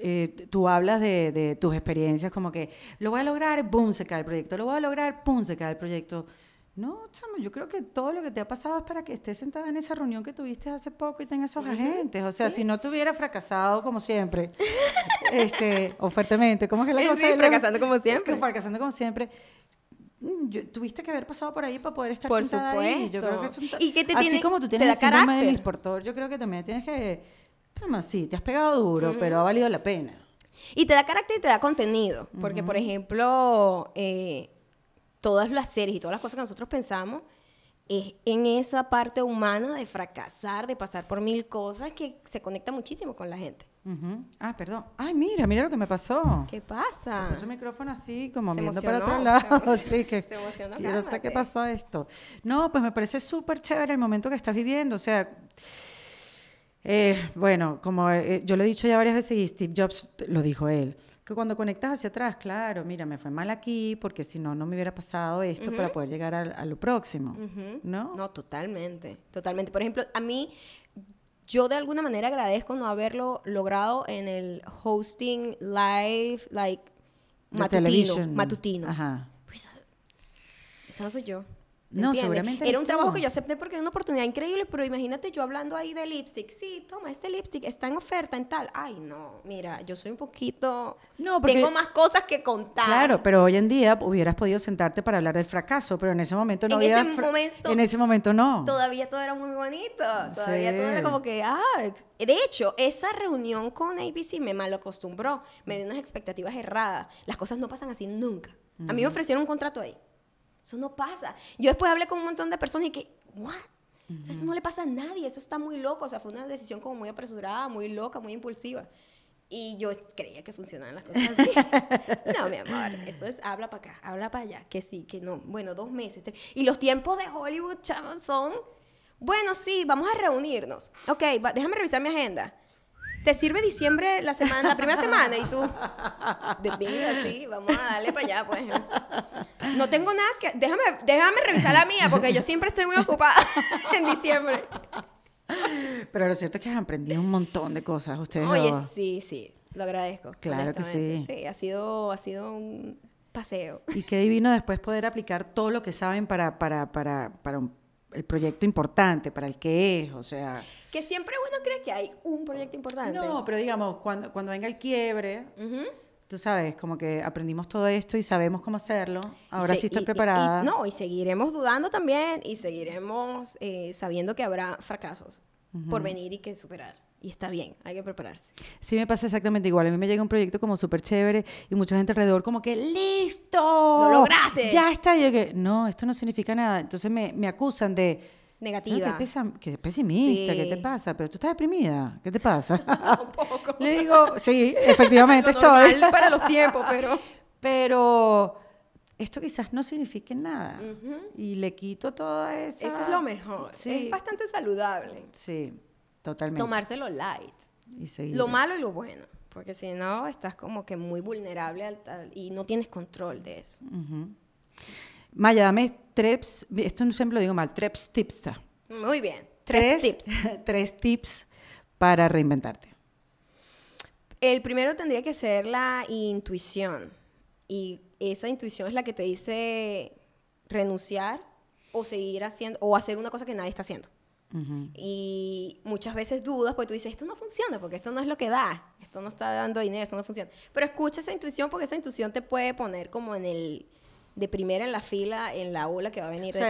eh, tú hablas de, tus experiencias como que lo voy a lograr, boom, se cae el proyecto. Lo voy a lograr, boom, se cae el proyecto. No, chamo, yo creo que todo lo que te ha pasado es para que estés sentada en esa reunión que tuviste hace poco y tengas esos agentes. O sea, si no te hubiera fracasado como siempre, este, o fuertemente, ¿cómo es que la cosa? Sí, fracasando como siempre. Fracasando como siempre. Mm, tuviste que haber pasado por ahí para poder estar por sentada supuesto. ahí. Yo creo que y qué te Así como tú tienes la el síndrome del exportor, yo creo que también tienes que... Chama, sí, te has pegado duro, pero ha valido la pena. Y te da carácter y te da contenido. Porque, por ejemplo... Eh, todas las series y todas las cosas que nosotros pensamos es en esa parte humana de fracasar, de pasar por mil cosas que se conecta muchísimo con la gente. Ah, perdón. Ay, mira, mira lo que me pasó. ¿Qué pasa? Se puso el micrófono así, como se para otro lado. Se sí, que se emocionó, qué pasó esto. No, pues me parece súper chévere el momento que estás viviendo. O sea, eh, bueno, como eh, yo lo he dicho ya varias veces y Steve Jobs lo dijo él que cuando conectas hacia atrás, claro, mira, me fue mal aquí porque si no, no me hubiera pasado esto para poder llegar a, lo próximo, ¿no? No, totalmente, totalmente. Por ejemplo, a mí, yo de alguna manera agradezco no haberlo logrado en el hosting live, like, matutino, matutino. Ajá. Pues, eso soy yo. No, seguramente. Era un trabajo que yo acepté porque era una oportunidad increíble, pero imagínate yo hablando ahí de lipstick. Sí, toma, este lipstick está en oferta, en tal. Ay, no, mira, yo soy un poquito. No, porque, Tengo más cosas que contar. Claro, pero hoy en día hubieras podido sentarte para hablar del fracaso, pero en ese momento no en había. Ese momento, en ese momento no. Todavía todo era muy bonito. Todavía todo era como que, ah. De hecho, esa reunión con ABC me mal acostumbró. Me dio unas expectativas erradas. Las cosas no pasan así nunca. A mí me mm. ofrecieron un contrato ahí. Eso no pasa. Yo después hablé con un montón de personas y que, ¿what? o sea, eso no le pasa a nadie, eso está muy loco. O sea, fue una decisión como muy apresurada, muy loca, muy impulsiva. Y yo creía que funcionaban las cosas así. no, mi amor, eso es habla para acá, habla para allá, que sí, que no. Bueno, dos meses. Tres. Y los tiempos de Hollywood, chavos, son. Bueno, sí, vamos a reunirnos. Ok, déjame revisar mi agenda. ¿te sirve diciembre la semana, la primera semana? Y tú, de así, sí, vamos a darle para allá, pues. No tengo nada que, déjame, déjame revisar la mía, porque yo siempre estoy muy ocupada en diciembre. Pero lo cierto es que has aprendido un montón de cosas ustedes. Oye, sí, sí, lo agradezco. Claro que sí. Sí, ha sido, ha sido un paseo. Y qué divino después poder aplicar todo lo que saben para, para, para, para un el proyecto importante, para el que es, o sea... Que siempre uno cree que hay un proyecto importante. No, pero digamos, cuando, cuando venga el quiebre, tú sabes, como que aprendimos todo esto y sabemos cómo hacerlo, ahora sí estoy preparada. no, y seguiremos dudando también y seguiremos eh, sabiendo que habrá fracasos por venir y que superar y está bien, hay que prepararse. Sí, me pasa exactamente igual. A mí me llega un proyecto como súper chévere y mucha gente alrededor como que, listo, lo lograste. Ya está. Y yo que, no, esto no significa nada. Entonces me, me acusan de... Negativa. que que, pesimista, ¿qué te pasa? Pero tú estás deprimida, ¿qué te pasa? un poco. Le digo, sí, efectivamente lo estoy. para los tiempos, pero... Pero esto quizás no signifique nada. Y le quito toda esa... Eso es lo mejor. Sí. Es bastante saludable. Sí. Totalmente. Tomárselo light. lo malo y lo bueno. Porque si no, estás como que muy vulnerable y no tienes control de eso. Maya, dame tres, esto siempre lo digo mal, tres tips. Muy bien, tres tips. tres tips para reinventarte. El primero tendría que ser la intuición. Y esa intuición es la que te dice renunciar o seguir haciendo, o hacer una cosa que nadie está haciendo. Y muchas veces dudas, porque tú dices, esto no funciona, porque esto no es lo que da, esto no está dando dinero, esto no funciona. Pero escucha esa intuición, porque esa intuición te puede poner como en el, de primera en la fila, en la ola que va a venir. de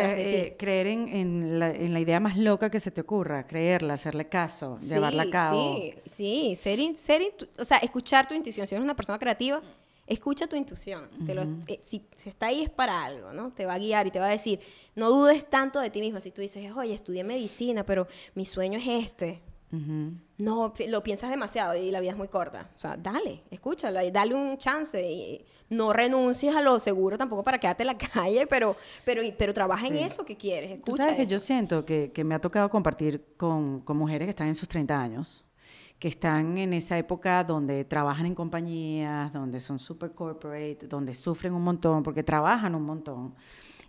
eh, creer en, la, en, la, idea más loca que se te ocurra, creerla, hacerle caso, llevarla a cabo. Sí, sí, ser, ser o sea, escuchar tu intuición. Si eres una persona creativa, Escucha tu intuición. Eh, si, si, está ahí es para algo, ¿no? Te va a guiar y te va a decir, no dudes tanto de ti mismo. Si tú dices, oye, estudié medicina, pero mi sueño es este. No, lo piensas demasiado y la vida es muy corta. O sea, dale, escúchala dale un chance. Y no renuncies a lo seguro tampoco para quedarte en la calle, pero, pero, pero trabaja en eso que quieres. Escucha sabes que yo siento que, me ha tocado compartir con, con mujeres que están en sus 30 años que están en esa época donde trabajan en compañías, donde son super corporate, donde sufren un montón, porque trabajan un montón.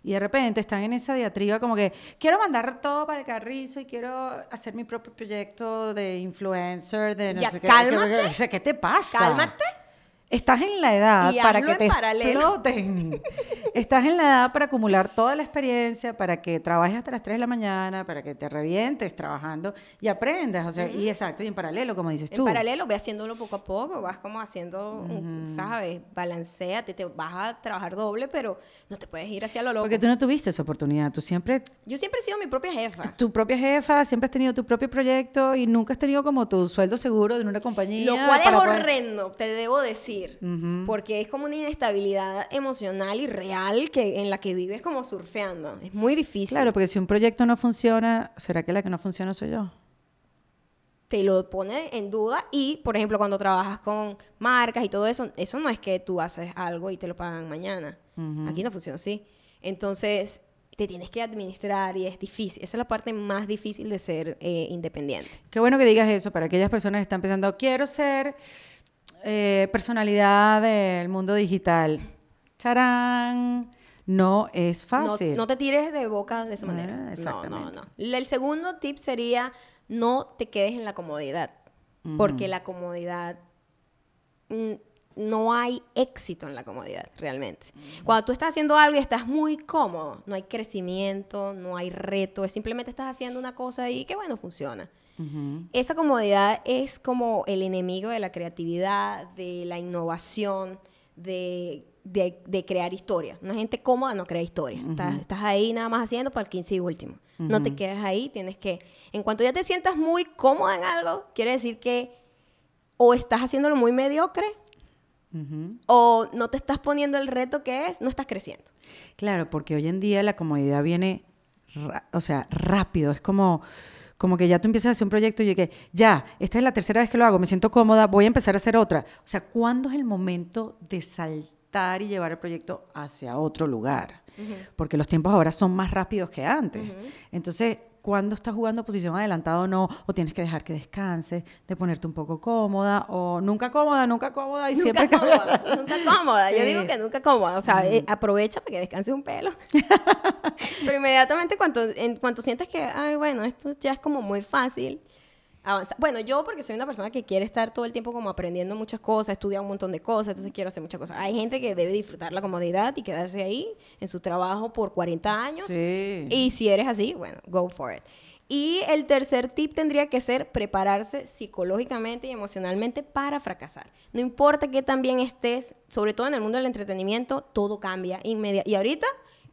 Y de repente están en esa diatriba como que quiero mandar todo para el carrizo y quiero hacer mi propio proyecto de influencer, de no sé qué. ¿Qué te pasa? Cálmate. Estás en la edad para que te Estás en la edad para acumular toda la experiencia, para que trabajes hasta las 3 de la mañana, para que te revientes trabajando y aprendas. O sea, y exacto, y en paralelo, como dices tú. En paralelo, ve haciéndolo poco a poco, vas como haciendo, ¿sabes? Balanceate, te vas a trabajar doble, pero no te puedes ir hacia lo loco. Porque tú no tuviste esa oportunidad, tú siempre... Yo siempre he sido mi propia jefa. Tu propia jefa, siempre has tenido tu propio proyecto y nunca has tenido como tu sueldo seguro de una compañía. Lo cual es horrendo, te debo decir porque es como una inestabilidad emocional y real que, en la que vives como surfeando. Es muy difícil. Claro, porque si un proyecto no funciona, ¿será que la que no funciona soy yo? te lo pone en duda y, por ejemplo, cuando trabajas con marcas y todo eso, eso no es que tú haces algo y te lo pagan mañana. Aquí no funciona así. Entonces, te tienes que administrar y es difícil. Esa es la parte más difícil de ser eh, independiente. Qué bueno que digas eso para aquellas personas que están pensando, quiero ser eh, personalidad del mundo digital. Charán. No es fácil. No, te tires de boca de esa manera. Ah, no, no, no. El segundo tip sería no te quedes en la comodidad. Mm. Porque la comodidad. Mm, no hay éxito en la comodidad, realmente. Mm. Cuando tú estás haciendo algo y estás muy cómodo, no hay crecimiento, no hay reto, simplemente estás haciendo una cosa y que bueno, funciona. Esa comodidad es como el enemigo de la creatividad, de la innovación, de, de, crear historia. Una gente cómoda no crea historia. estás, ahí nada más haciendo para el 15 y último. No te quedas ahí, tienes que... En cuanto ya te sientas muy cómoda en algo, quiere decir que o estás haciéndolo muy mediocre o no te estás poniendo el reto que es, no estás creciendo. Claro, porque hoy en día la comodidad viene, o sea, rápido, es como como que ya tú empiezas a hacer un proyecto y yo que ya, esta es la tercera vez que lo hago, me siento cómoda, voy a empezar a hacer otra. O sea, ¿cuándo es el momento de saltar y llevar el proyecto hacia otro lugar? Porque los tiempos ahora son más rápidos que antes. Entonces, cuando estás jugando a posición adelantada o no, o tienes que dejar que descanse? de ponerte un poco cómoda, o nunca cómoda, nunca cómoda y siempre cómoda. nunca cómoda, yo digo que nunca cómoda, o sea, eh, aprovecha para que descanse un pelo. Pero inmediatamente cuando, en cuanto sientes que, ay, bueno, esto ya es como muy fácil, bueno, yo porque soy una persona que quiere estar todo el tiempo como aprendiendo muchas cosas, estudia un montón de cosas, entonces quiero hacer muchas cosas. Hay gente que debe disfrutar la comodidad y quedarse ahí en su trabajo por 40 años. Sí. Y si eres así, bueno, go for it. Y el tercer tip tendría que ser prepararse psicológicamente y emocionalmente para fracasar. No importa que tan bien estés, sobre todo en el mundo del entretenimiento, todo cambia inmediatamente. Y ahorita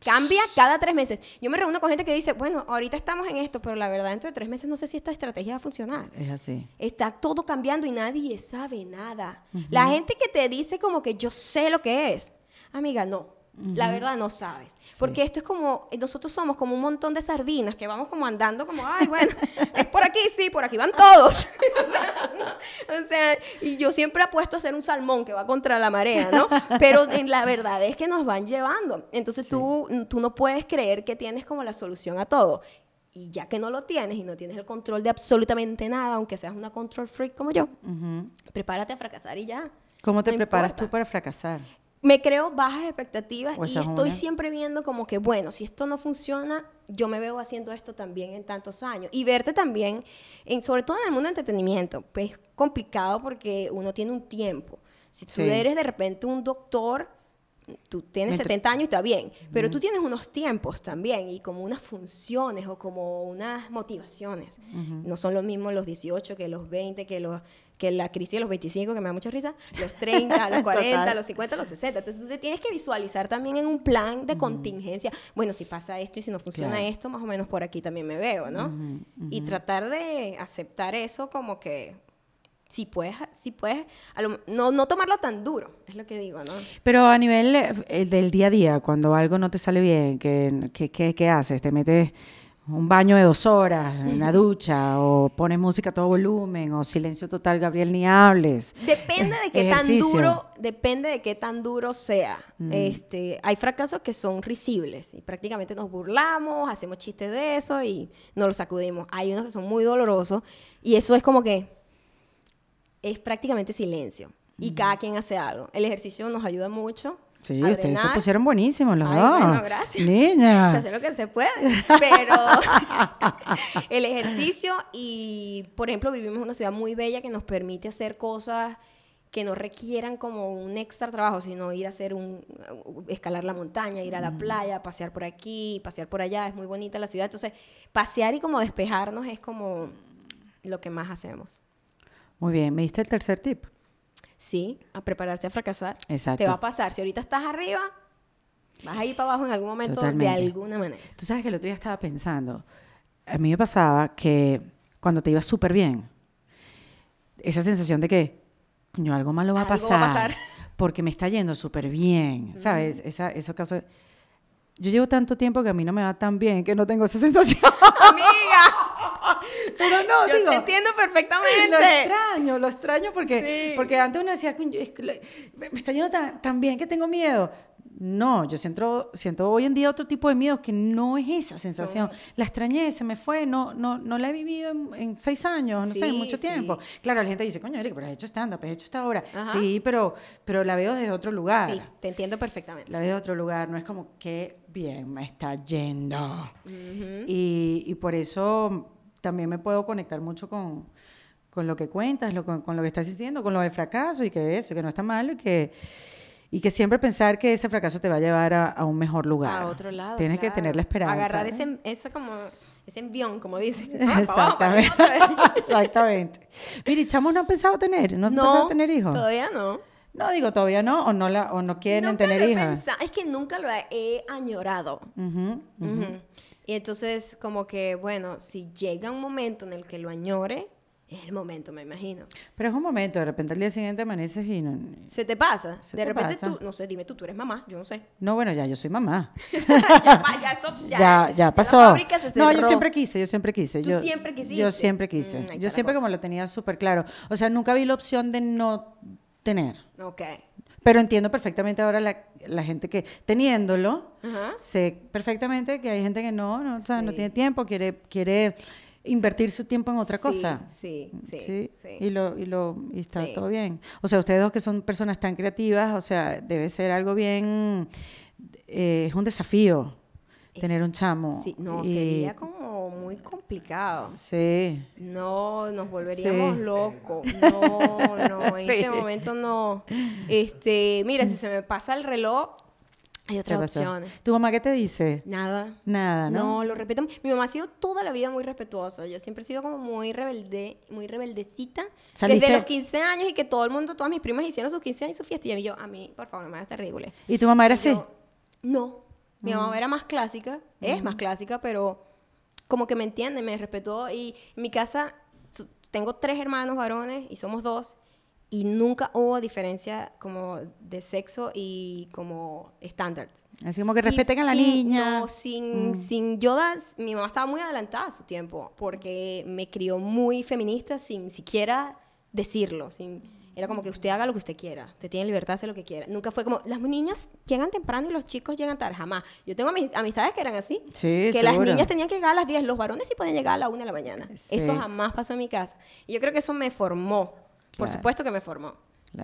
Cambia cada tres meses. Yo me reúno con gente que dice, bueno, ahorita estamos en esto, pero la verdad, dentro de tres meses no sé si esta estrategia va a funcionar. Es así. Está todo cambiando y nadie sabe nada. La gente que te dice como que yo sé lo que es, amiga, no. La verdad no sabes. Porque esto es como, nosotros somos como un montón de sardinas que vamos como andando como, ay, bueno, es por aquí, sí, por aquí van todos. o, sea, y yo siempre apuesto a ser un salmón que va contra la marea, ¿no? Pero en la verdad es que nos van llevando. Entonces tú, tú no puedes creer que tienes como la solución a todo. Y ya que no lo tienes y no tienes el control de absolutamente nada, aunque seas una control freak como yo, prepárate a fracasar y ya. ¿Cómo te preparas tú para fracasar? me creo bajas expectativas pues y estoy siempre viendo como que, bueno, si esto no funciona, yo me veo haciendo esto también en tantos años. Y verte también, en, sobre todo en el mundo del entretenimiento, pues es complicado porque uno tiene un tiempo. Si tú eres de repente un doctor, tú tienes 70 años y está bien, pero tú tienes unos tiempos también y como unas funciones o como unas motivaciones. No son los mismos los 18 que los 20, que los que la crisis de los 25, que me da mucha risa, los 30, los 40, los 50, los 60. Entonces tú te tienes que visualizar también en un plan de contingencia. Bueno, si pasa esto y si no funciona esto, más o menos por aquí también me veo, ¿no? Y tratar de aceptar eso como que si puedes, si puedes no, no, tomarlo tan duro, es lo que digo, ¿no? Pero a nivel eh, eh, del día a día, cuando algo no te sale bien, qué, qué haces? ¿Te metes un baño de dos horas, una ducha, o pone música a todo volumen, o silencio total, Gabriel, ni hables. Depende de qué tan duro, depende de qué tan duro sea. Mm. Este, hay fracasos que son risibles y prácticamente nos burlamos, hacemos chistes de eso y nos los sacudimos. Hay unos que son muy dolorosos y eso es como que es prácticamente silencio y mm. cada quien hace algo. El ejercicio nos ayuda mucho Sí, ustedes se pusieron buenísimos los dos. Bueno, gracias. Niña. Se hace lo que se puede. Pero el ejercicio y, por ejemplo, vivimos en una ciudad muy bella que nos permite hacer cosas que no requieran como un extra trabajo, sino ir a hacer un, escalar la montaña, ir a la mm. playa, pasear por aquí, pasear por allá, es muy bonita la ciudad. Entonces, pasear y como despejarnos es como lo que más hacemos. Muy bien, ¿me diste el tercer tip? Sí, a prepararse a fracasar. Exacto. Te va a pasar. Si ahorita estás arriba, vas ahí ir para abajo en algún momento de alguna manera. Tú sabes que el otro día estaba pensando, a mí me pasaba que cuando te iba súper bien, esa sensación de que, coño, algo malo va, a, pasar Porque me está yendo súper bien, ¿sabes? Mm. Esa, Yo llevo tanto tiempo que a mí no me va tan bien que no tengo esa sensación. ¡Amiga! Pero no, Yo Te entiendo eh, perfectamente. Lo extraño, lo extraño porque, porque antes uno decía, me está yendo tan, bien que tengo miedo. No, yo siento, siento hoy en día otro tipo de miedo que no es esa sensación. La extrañé, se me fue, no, no, no la he vivido en, seis años, no sé, en mucho tiempo. Claro, la gente dice, coño, pero has hecho stand-up, has hecho esta obra. Sí, pero, pero la veo desde otro lugar. Sí, te entiendo perfectamente. La veo desde otro lugar, no es como, qué bien me está yendo. y, y por eso también me puedo conectar mucho con, lo que cuentas, con, lo que estás diciendo, con lo del fracaso y que eso, que no está malo y que, y que siempre pensar que ese fracaso te va a llevar a, un mejor lugar. A otro lado. Tienes que tener la esperanza. Agarrar ese, como envión, como dices. Exactamente. Exactamente. Mire, chamos no han pensado tener, no, han pensado tener hijos. Todavía no. No digo todavía no, o no, la, o no quieren tener hijos. Es que nunca lo he añorado. Y entonces, como que, bueno, si llega un momento en el que lo añore, es el momento, me imagino. Pero es un momento, de repente al día siguiente amaneces y no... Se te pasa. Se de repente tú, no sé, dime tú, tú eres mamá, yo no sé. No, bueno, ya yo soy mamá. ya, ya, eso, ya, ya, ya, pasó. no, yo siempre quise, yo siempre quise. yo siempre quise mm, Yo siempre quise. yo siempre como lo tenía súper claro. O sea, nunca vi la opción de no tener. Ok. Pero entiendo perfectamente ahora la, gente que, teniéndolo, sé perfectamente que hay gente que no, no, o sea, no tiene tiempo, quiere, quiere invertir su tiempo en otra cosa. Sí, sí, sí. Y, lo, y, lo, y está todo bien. O sea, ustedes dos que son personas tan creativas, o sea, debe ser algo bien, eh, es un desafío tener un chamo. Sí, no, sería como complicado. Sí. No, nos volveríamos locos. No, no, en este momento no. Este, mira, si se me pasa el reloj, hay otra opción ¿Tu mamá qué te dice? Nada. Nada, ¿no? No, lo repito. Mi mamá ha sido toda la vida muy respetuosa. Yo siempre he sido como muy rebelde, muy rebeldecita. Desde los 15 años y que todo el mundo, todas mis primas hicieron sus 15 años y su fiesta. Y yo, a mí, por favor, no me hagas ridículo. ¿Y tu mamá era así? no. Mi mamá mm. era más clásica. Es mm. más clásica, pero como que me entiende, me respetó y en mi casa tengo tres hermanos varones y somos dos y nunca hubo diferencia como de sexo y como estándar. Así como que respeten a la niña. No, sin, mm. sin yo, mi mamá estaba muy adelantada a su tiempo porque me crió muy feminista sin siquiera decirlo, sin era como que usted haga lo que usted quiera, usted tiene libertad de hacer lo que quiera. Nunca fue como, las niñas llegan temprano y los chicos llegan tarde, jamás. Yo tengo amistades que eran así, que las niñas tenían que llegar a las 10, los varones sí podían llegar a la 1 de la mañana. Eso jamás pasó en mi casa. Y yo creo que eso me formó, por supuesto que me formó.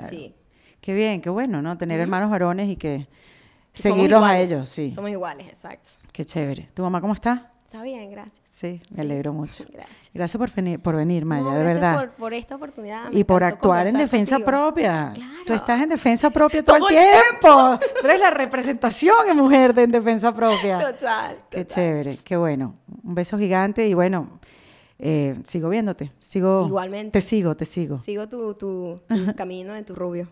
Sí. Qué bien, qué bueno, ¿no? Tener hermanos varones y que seguirlos a ellos, sí. Somos iguales, exacto. Qué chévere. ¿Tu mamá cómo está? Está bien, gracias. Sí, me alegro mucho. Gracias. Gracias por venir, por Maya, de verdad. Por, por esta oportunidad. y por actuar en defensa propia. Claro. Tú estás en defensa propia todo, el tiempo. Tú eres la representación en mujer de en defensa propia. Total, Qué chévere, qué bueno. Un beso gigante y bueno, eh, sigo viéndote. Sigo, Igualmente. Te sigo, te sigo. Sigo tu, tu camino de tu rubio.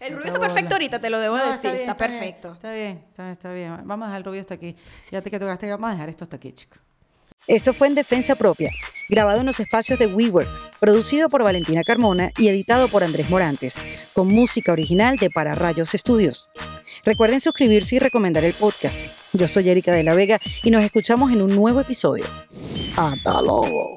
El rubio está, perfecto ahorita, te lo debo decir. Está, perfecto. está, bien, está bien, está bien, Vamos a dejar el rubio hasta aquí. Ya te que vamos a dejar esto hasta aquí, chicos. Esto fue en Defensa Propia, grabado en los espacios de WeWork, producido por Valentina Carmona y editado por Andrés Morantes, con música original de Para Rayos Estudios. Recuerden suscribirse y recomendar el podcast. Yo soy Erika de la Vega y nos escuchamos en un nuevo episodio. ¡Hasta luego!